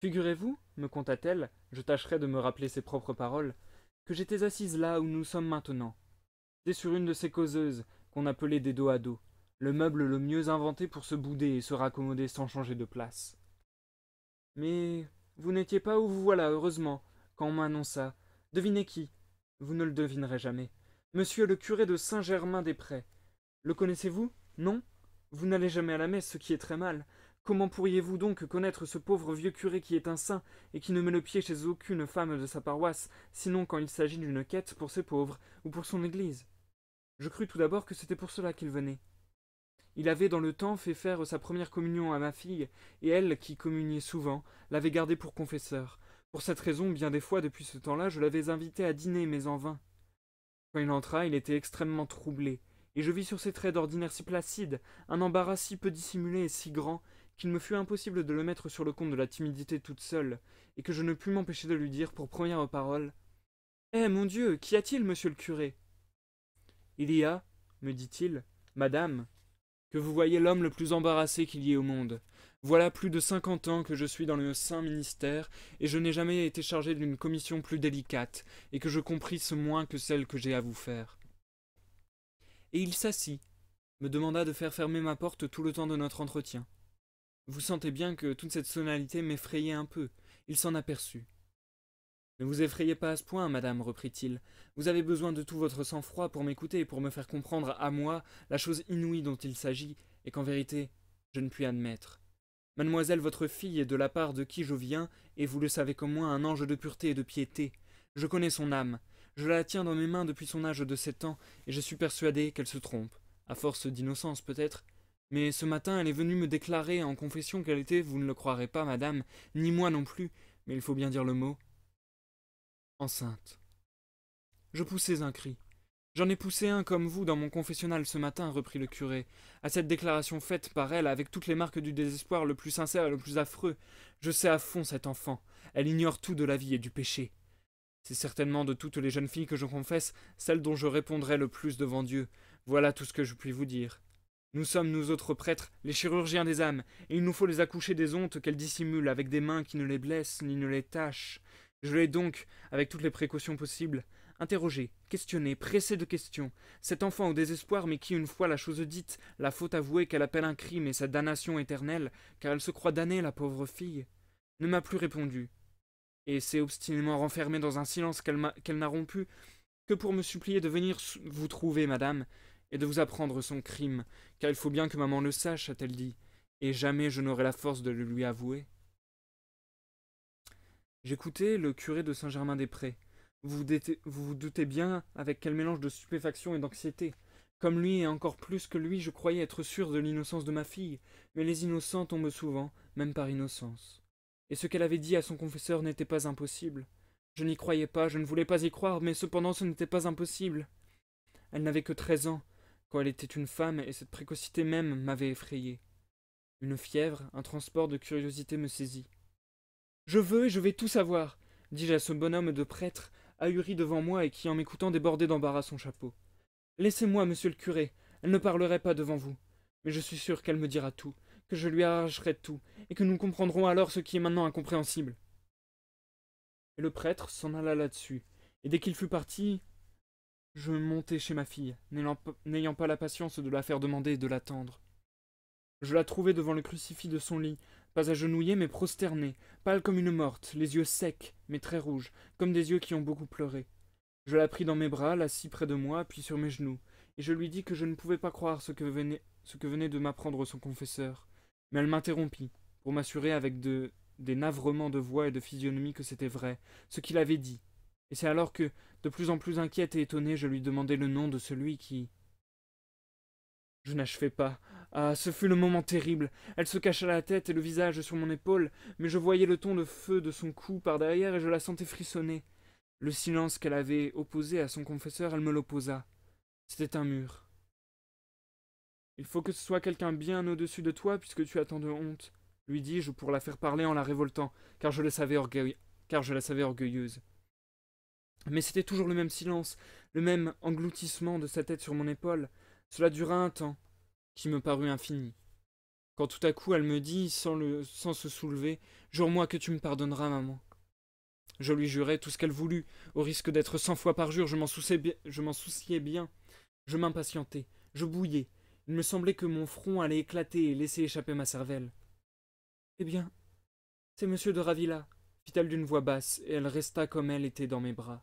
Figurez-vous, me conta-t-elle, je tâcherai de me rappeler ses propres paroles, que j'étais assise là où nous sommes maintenant. C'était sur une de ces causeuses, qu'on appelait des dos à dos, le meuble le mieux inventé pour se bouder et se raccommoder sans changer de place. Mais vous n'étiez pas où vous voilà, heureusement, quand on m'annonça. Devinez qui Vous ne le devinerez jamais. Monsieur le curé de Saint-Germain-des-Prés. Le connaissez-vous non, vous n'allez jamais à la messe, ce qui est très mal. Comment pourriez-vous donc connaître ce pauvre vieux curé qui est un saint et qui ne met le pied chez aucune femme de sa paroisse, sinon quand il s'agit d'une quête pour ses pauvres ou pour son église Je crus tout d'abord que c'était pour cela qu'il venait. Il avait dans le temps fait faire sa première communion à ma fille, et elle, qui communiait souvent, l'avait gardé pour confesseur. Pour cette raison, bien des fois depuis ce temps-là, je l'avais invité à dîner, mais en vain. Quand il entra, il était extrêmement troublé et je vis sur ses traits d'ordinaire si placides, un embarras si peu dissimulé et si grand, qu'il me fut impossible de le mettre sur le compte de la timidité toute seule, et que je ne pus m'empêcher de lui dire pour première parole Eh mon Dieu, qu'y a-t-il, monsieur le curé Il y a, me dit-il, madame, que vous voyez l'homme le plus embarrassé qu'il y ait au monde. Voilà plus de cinquante ans que je suis dans le saint ministère, et je n'ai jamais été chargé d'une commission plus délicate, et que je compris ce moins que celle que j'ai à vous faire et il s'assit, me demanda de faire fermer ma porte tout le temps de notre entretien. Vous sentez bien que toute cette sonalité m'effrayait un peu, il s'en aperçut. Ne vous effrayez pas à ce point, madame, reprit-il. Vous avez besoin de tout votre sang-froid pour m'écouter et pour me faire comprendre à moi la chose inouïe dont il s'agit et qu'en vérité, je ne puis admettre. Mademoiselle, votre fille est de la part de qui je viens, et vous le savez comme moi, un ange de pureté et de piété. Je connais son âme, je la tiens dans mes mains depuis son âge de sept ans, et je suis persuadé qu'elle se trompe, à force d'innocence peut-être. Mais ce matin, elle est venue me déclarer en confession qu'elle était, vous ne le croirez pas, madame, ni moi non plus, mais il faut bien dire le mot, enceinte. Je poussais un cri. J'en ai poussé un comme vous dans mon confessionnal ce matin, reprit le curé, à cette déclaration faite par elle avec toutes les marques du désespoir le plus sincère et le plus affreux. Je sais à fond cette enfant. Elle ignore tout de la vie et du péché. C'est certainement de toutes les jeunes filles que je confesse, celles dont je répondrai le plus devant Dieu. Voilà tout ce que je puis vous dire. Nous sommes, nous autres prêtres, les chirurgiens des âmes, et il nous faut les accoucher des hontes qu'elles dissimulent avec des mains qui ne les blessent ni ne les tâchent. Je l'ai donc, avec toutes les précautions possibles, interrogé, questionné, pressé de questions, cet enfant au désespoir mais qui, une fois la chose dite, la faute avouée qu'elle appelle un crime et sa damnation éternelle, car elle se croit damnée, la pauvre fille, ne m'a plus répondu, et s'est obstinément renfermée dans un silence qu'elle n'a rompu que pour me supplier de venir vous trouver, madame, et de vous apprendre son crime, car il faut bien que maman le sache, a-t-elle dit, et jamais je n'aurai la force de le lui avouer. J'écoutais le curé de Saint-Germain-des-Prés. Vous, vous vous doutez bien avec quel mélange de stupéfaction et d'anxiété. Comme lui et encore plus que lui, je croyais être sûr de l'innocence de ma fille, mais les innocents tombent souvent, même par innocence et ce qu'elle avait dit à son confesseur n'était pas impossible. Je n'y croyais pas, je ne voulais pas y croire, mais cependant ce n'était pas impossible. Elle n'avait que treize ans, quand elle était une femme, et cette précocité même m'avait effrayé. Une fièvre, un transport de curiosité me saisit. Je veux et je vais tout savoir, dis-je à ce bonhomme de prêtre, ahuri devant moi et qui, en m'écoutant, débordait d'embarras son chapeau. Laissez-moi, monsieur le curé, elle ne parlerait pas devant vous. Mais je suis sûr qu'elle me dira tout, que je lui arracherai tout, et que nous comprendrons alors ce qui est maintenant incompréhensible. Et le prêtre s'en alla là-dessus, et dès qu'il fut parti, je montai chez ma fille, n'ayant pas la patience de la faire demander et de l'attendre. Je la trouvai devant le crucifix de son lit, pas agenouillée mais prosternée, pâle comme une morte, les yeux secs mais très rouges, comme des yeux qui ont beaucoup pleuré. Je la pris dans mes bras, l'assis près de moi, puis sur mes genoux, et je lui dis que je ne pouvais pas croire ce que venait, ce que venait de m'apprendre son confesseur, mais elle m'interrompit, pour m'assurer avec de, des navrements de voix et de physionomie que c'était vrai, ce qu'il avait dit. Et c'est alors que, de plus en plus inquiète et étonnée, je lui demandai le nom de celui qui... Je n'achevais pas. Ah, ce fut le moment terrible. Elle se cacha la tête et le visage sur mon épaule, mais je voyais le ton de feu de son cou par derrière et je la sentais frissonner. Le silence qu'elle avait opposé à son confesseur, elle me l'opposa. C'était un mur. Il faut que ce soit quelqu'un bien au-dessus de toi, puisque tu as tant de honte, lui dis-je pour la faire parler en la révoltant, car je la savais, car je la savais orgueilleuse. Mais c'était toujours le même silence, le même engloutissement de sa tête sur mon épaule. Cela dura un temps, qui me parut infini. Quand tout à coup elle me dit, sans, le... sans se soulever, Jure-moi que tu me pardonneras, maman. Je lui jurai tout ce qu'elle voulut, au risque d'être cent fois par jour, je m'en souciais bien. Je m'impatientais, je bouillais, il me semblait que mon front allait éclater et laisser échapper ma cervelle. Eh bien, c'est monsieur de Ravilla, fit-elle d'une voix basse, et elle resta comme elle était dans mes bras.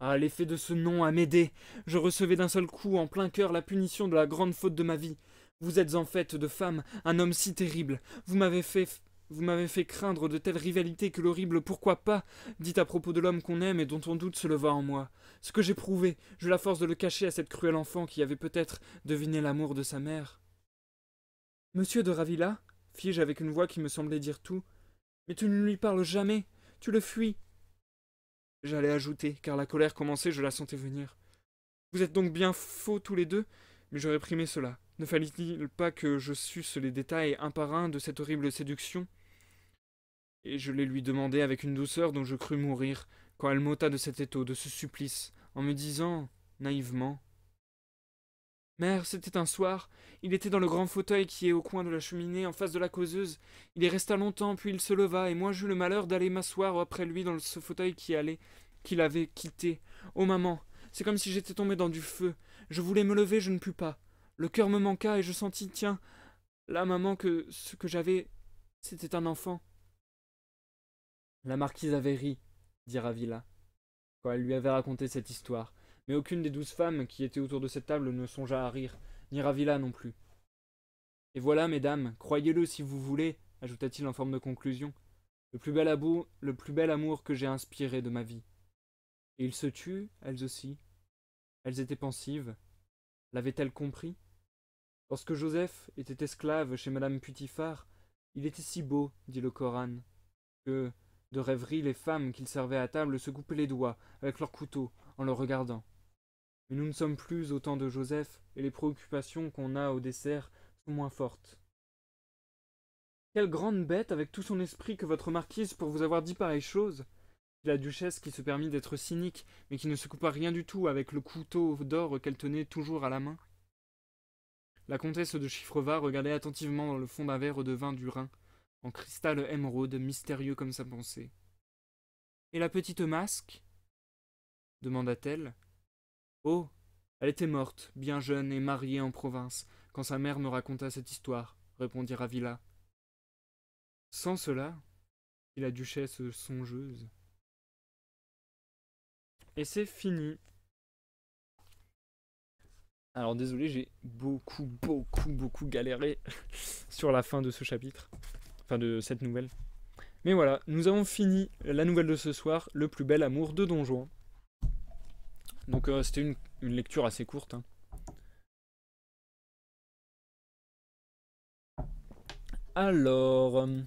Ah, l'effet de ce nom à m'aider Je recevais d'un seul coup en plein cœur la punition de la grande faute de ma vie. Vous êtes en fait de femme, un homme si terrible. Vous m'avez fait vous m'avez fait craindre de telles rivalités que l'horrible pourquoi pas dit à propos de l'homme qu'on aime et dont on doute se leva en moi. Ce que j'ai prouvé, j'eus la force de le cacher à cette cruelle enfant qui avait peut-être deviné l'amour de sa mère. Monsieur de Ravilla, fis-je avec une voix qui me semblait dire tout, mais tu ne lui parles jamais, tu le fuis. J'allais ajouter, car la colère commençait, je la sentais venir. Vous êtes donc bien faux tous les deux, mais je réprimais cela. Ne fallait-il pas que je susse les détails un par un de cette horrible séduction Et je les lui demandai avec une douceur dont je crus mourir, quand elle m'ôta de cet étau, de ce supplice, en me disant, naïvement Mère, c'était un soir. Il était dans le grand fauteuil qui est au coin de la cheminée, en face de la causeuse. Il y resta longtemps, puis il se leva, et moi j'eus le malheur d'aller m'asseoir après lui dans ce fauteuil qui allait, qu'il avait quitté. Oh maman, c'est comme si j'étais tombé dans du feu. Je voulais me lever, je ne pus pas. Le cœur me manqua et je sentis, tiens, là, maman, que ce que j'avais, c'était un enfant. La marquise avait ri, dit Ravilla, quand elle lui avait raconté cette histoire, mais aucune des douze femmes qui étaient autour de cette table ne songea à rire, ni Ravilla non plus. Et voilà, mesdames, croyez-le si vous voulez, ajouta-t-il en forme de conclusion, le plus bel amour, le plus bel amour que j'ai inspiré de ma vie. Et il se tut. elles aussi. Elles étaient pensives. L'avaient-elles compris Lorsque Joseph était esclave chez madame Putifar, il était si beau, dit le Coran, que, de rêverie, les femmes qu'il servait à table se coupaient les doigts avec leurs couteaux en le regardant. Mais nous ne sommes plus au temps de Joseph, et les préoccupations qu'on a au dessert sont moins fortes. Quelle grande bête avec tout son esprit que votre marquise pour vous avoir dit pareille chose La duchesse qui se permit d'être cynique, mais qui ne se coupa rien du tout avec le couteau d'or qu'elle tenait toujours à la main. La comtesse de Chiffrevard regardait attentivement dans le fond d'un verre de vin du Rhin, en cristal émeraude, mystérieux comme sa pensée. Et la petite masque demanda-t-elle. Oh, elle était morte, bien jeune et mariée en province, quand sa mère me raconta cette histoire, répondit Ravilla. Sans cela, dit la duchesse songeuse. Et c'est fini. Alors désolé, j'ai beaucoup, beaucoup, beaucoup galéré sur la fin de ce chapitre, enfin de cette nouvelle. Mais voilà, nous avons fini la nouvelle de ce soir, Le plus bel amour de Don Juan. Donc euh, c'était une, lecture assez courte. Hein. Alors... Euh,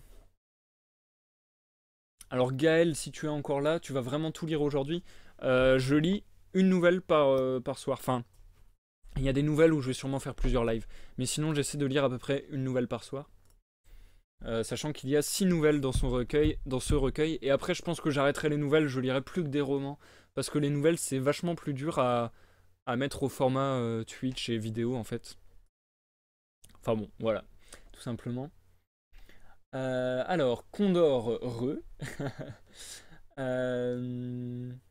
alors Gaël, si tu es encore là, tu vas vraiment tout lire aujourd'hui. Euh, je lis une nouvelle par, par soir. Enfin, il y a des nouvelles où je vais sûrement faire plusieurs lives. Mais sinon, j'essaie de lire à peu près une nouvelle par soir. Euh, sachant qu'il y a six nouvelles dans, son recueil, dans ce recueil. Et après, je pense que j'arrêterai les nouvelles, je lirai plus que des romans. Parce que les nouvelles, c'est vachement plus dur à, à mettre au format euh, Twitch et vidéo, en fait. Enfin bon, voilà. Tout simplement. Euh, alors, Condor Re.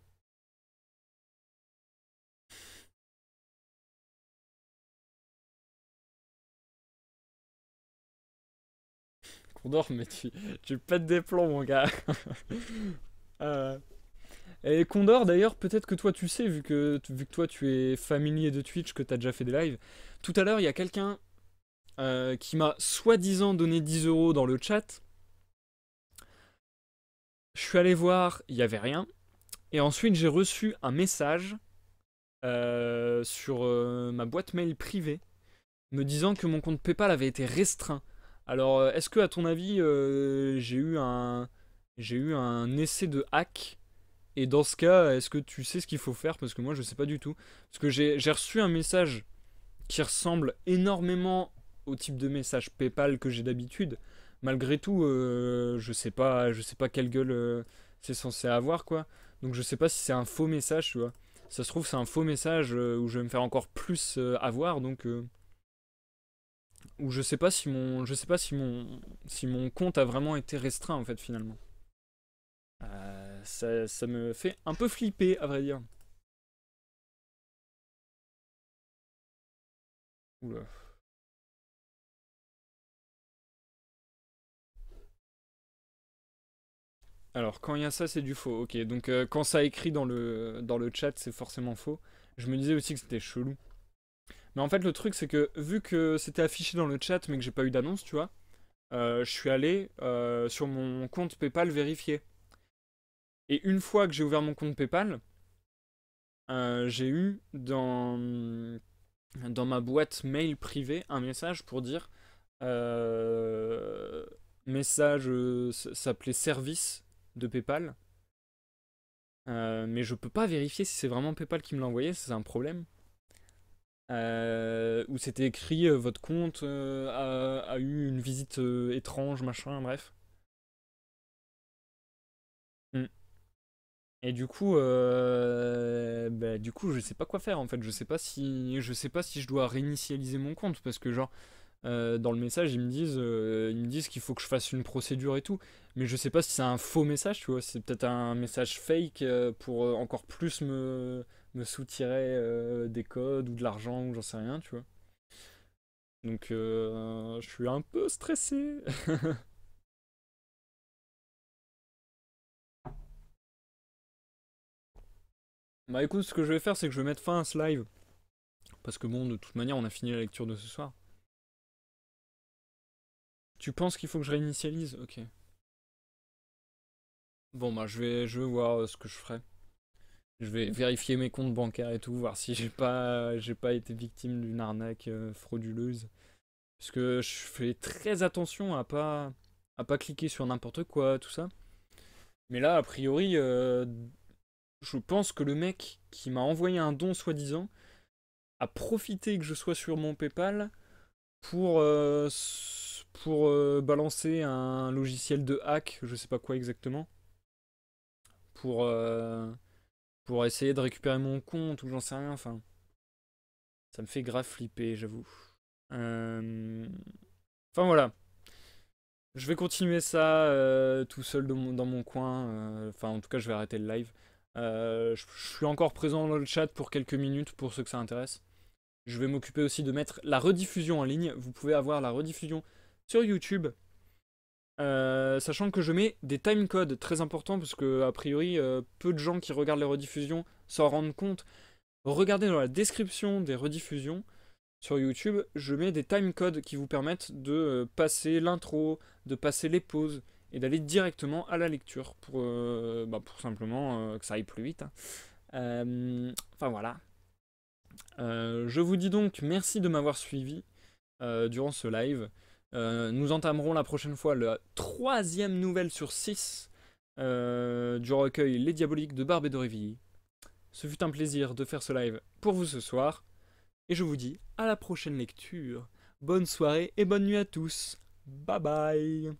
Condor, mais tu, tu pètes des plombs, mon gars. Euh, et Condor, d'ailleurs, peut-être que toi tu sais, vu que, vu que toi tu es familier de Twitch, que tu as déjà fait des lives. Tout à l'heure, il y a quelqu'un euh, qui m'a soi-disant donné 10 euros dans le chat. Je suis allé voir, il n'y avait rien. Et ensuite, j'ai reçu un message euh, sur ma boîte mail privée me disant que mon compte PayPal avait été restreint alors, euh, est-ce que, à ton avis, euh, j'ai eu un, j'ai eu un essai de hack Et dans ce cas, est-ce que tu sais ce qu'il faut faire Parce que moi, je sais pas du tout. Parce que j'ai, reçu un message qui ressemble énormément au type de message PayPal que j'ai d'habitude. Malgré tout, euh, je sais pas, je sais pas quelle gueule c'est censé avoir, quoi. Donc, je sais pas si c'est un faux message, tu vois. Ça se trouve, c'est un faux message où je vais me faire encore plus avoir, donc. Ou je sais pas si mon je sais pas si mon si mon compte a vraiment été restreint en fait finalement. Euh, ça, me fait un peu flipper à vrai dire. Oula. Alors quand il y a ça c'est du faux, ok. Donc euh, quand ça écrit dans le dans le chat c'est forcément faux. Je me disais aussi que c'était chelou. Mais en fait, le truc, c'est que vu que c'était affiché dans le chat, mais que j'ai pas eu d'annonce, tu vois, euh, je suis allé euh, sur mon compte PayPal vérifier. Et une fois que j'ai ouvert mon compte PayPal, euh, j'ai eu dans, dans ma boîte mail privée un message pour dire message s'appelait service de PayPal. mais je peux pas vérifier si c'est vraiment PayPal qui me l'a envoyé, c'est un problème. Euh, où c'était écrit euh, votre compte euh, a, a, eu une visite étrange, machin, bref. Hmm. Et du coup, euh, bah, du coup, je sais pas quoi faire en fait. Je sais pas si, je sais pas si je dois réinitialiser mon compte parce que genre dans le message ils me disent, ils me disent qu'il faut que je fasse une procédure et tout. Mais je sais pas si c'est un faux message, tu vois. C'est peut-être un message fake pour encore plus me me soutirer euh, des codes ou de l'argent ou j'en sais rien, tu vois. Donc euh, je suis un peu stressé. Bah écoute, ce que je vais faire, c'est que je vais mettre fin à ce live. Parce que bon, de toute manière, on a fini la lecture de ce soir. Tu penses qu'il faut que je réinitialise Ok. Bon bah je vais, je vais voir euh, ce que je ferai. Je vais vérifier mes comptes bancaires et tout, voir si j'ai pas, j'ai pas été victime d'une arnaque euh, frauduleuse. Parce que je fais très attention à pas, à pas cliquer sur n'importe quoi, tout ça. Mais là, a priori, euh, je pense que le mec qui m'a envoyé un don soi-disant a profité que je sois sur mon PayPal pour, euh, pour balancer un logiciel de hack, je sais pas quoi exactement. Pour pour essayer de récupérer mon compte ou j'en sais rien. Enfin, ça me fait grave flipper, j'avoue. Euh, enfin voilà. Je vais continuer ça euh, tout seul dans mon, coin. Euh, enfin, en tout cas, je vais arrêter le live. je, suis encore présent dans le chat pour quelques minutes pour ceux que ça intéresse. Je vais m'occuper aussi de mettre la rediffusion en ligne. Vous pouvez avoir la rediffusion sur YouTube euh, sachant que je mets des timecodes très importants, parce que a priori, euh, peu de gens qui regardent les rediffusions s'en rendent compte. Regardez dans la description des rediffusions sur YouTube, je mets des timecodes qui vous permettent de euh, passer l'intro, de passer les pauses et d'aller directement à la lecture pour, bah, pour simplement que ça aille plus vite. Hein. Enfin voilà. je vous dis donc merci de m'avoir suivi durant ce live. Euh, nous entamerons la prochaine fois la troisième nouvelle sur 6 euh, du recueil Les Diaboliques de Barbe et Ce fut un plaisir de faire ce live pour vous ce soir. Et je vous dis à la prochaine lecture. Bonne soirée et bonne nuit à tous. Bye bye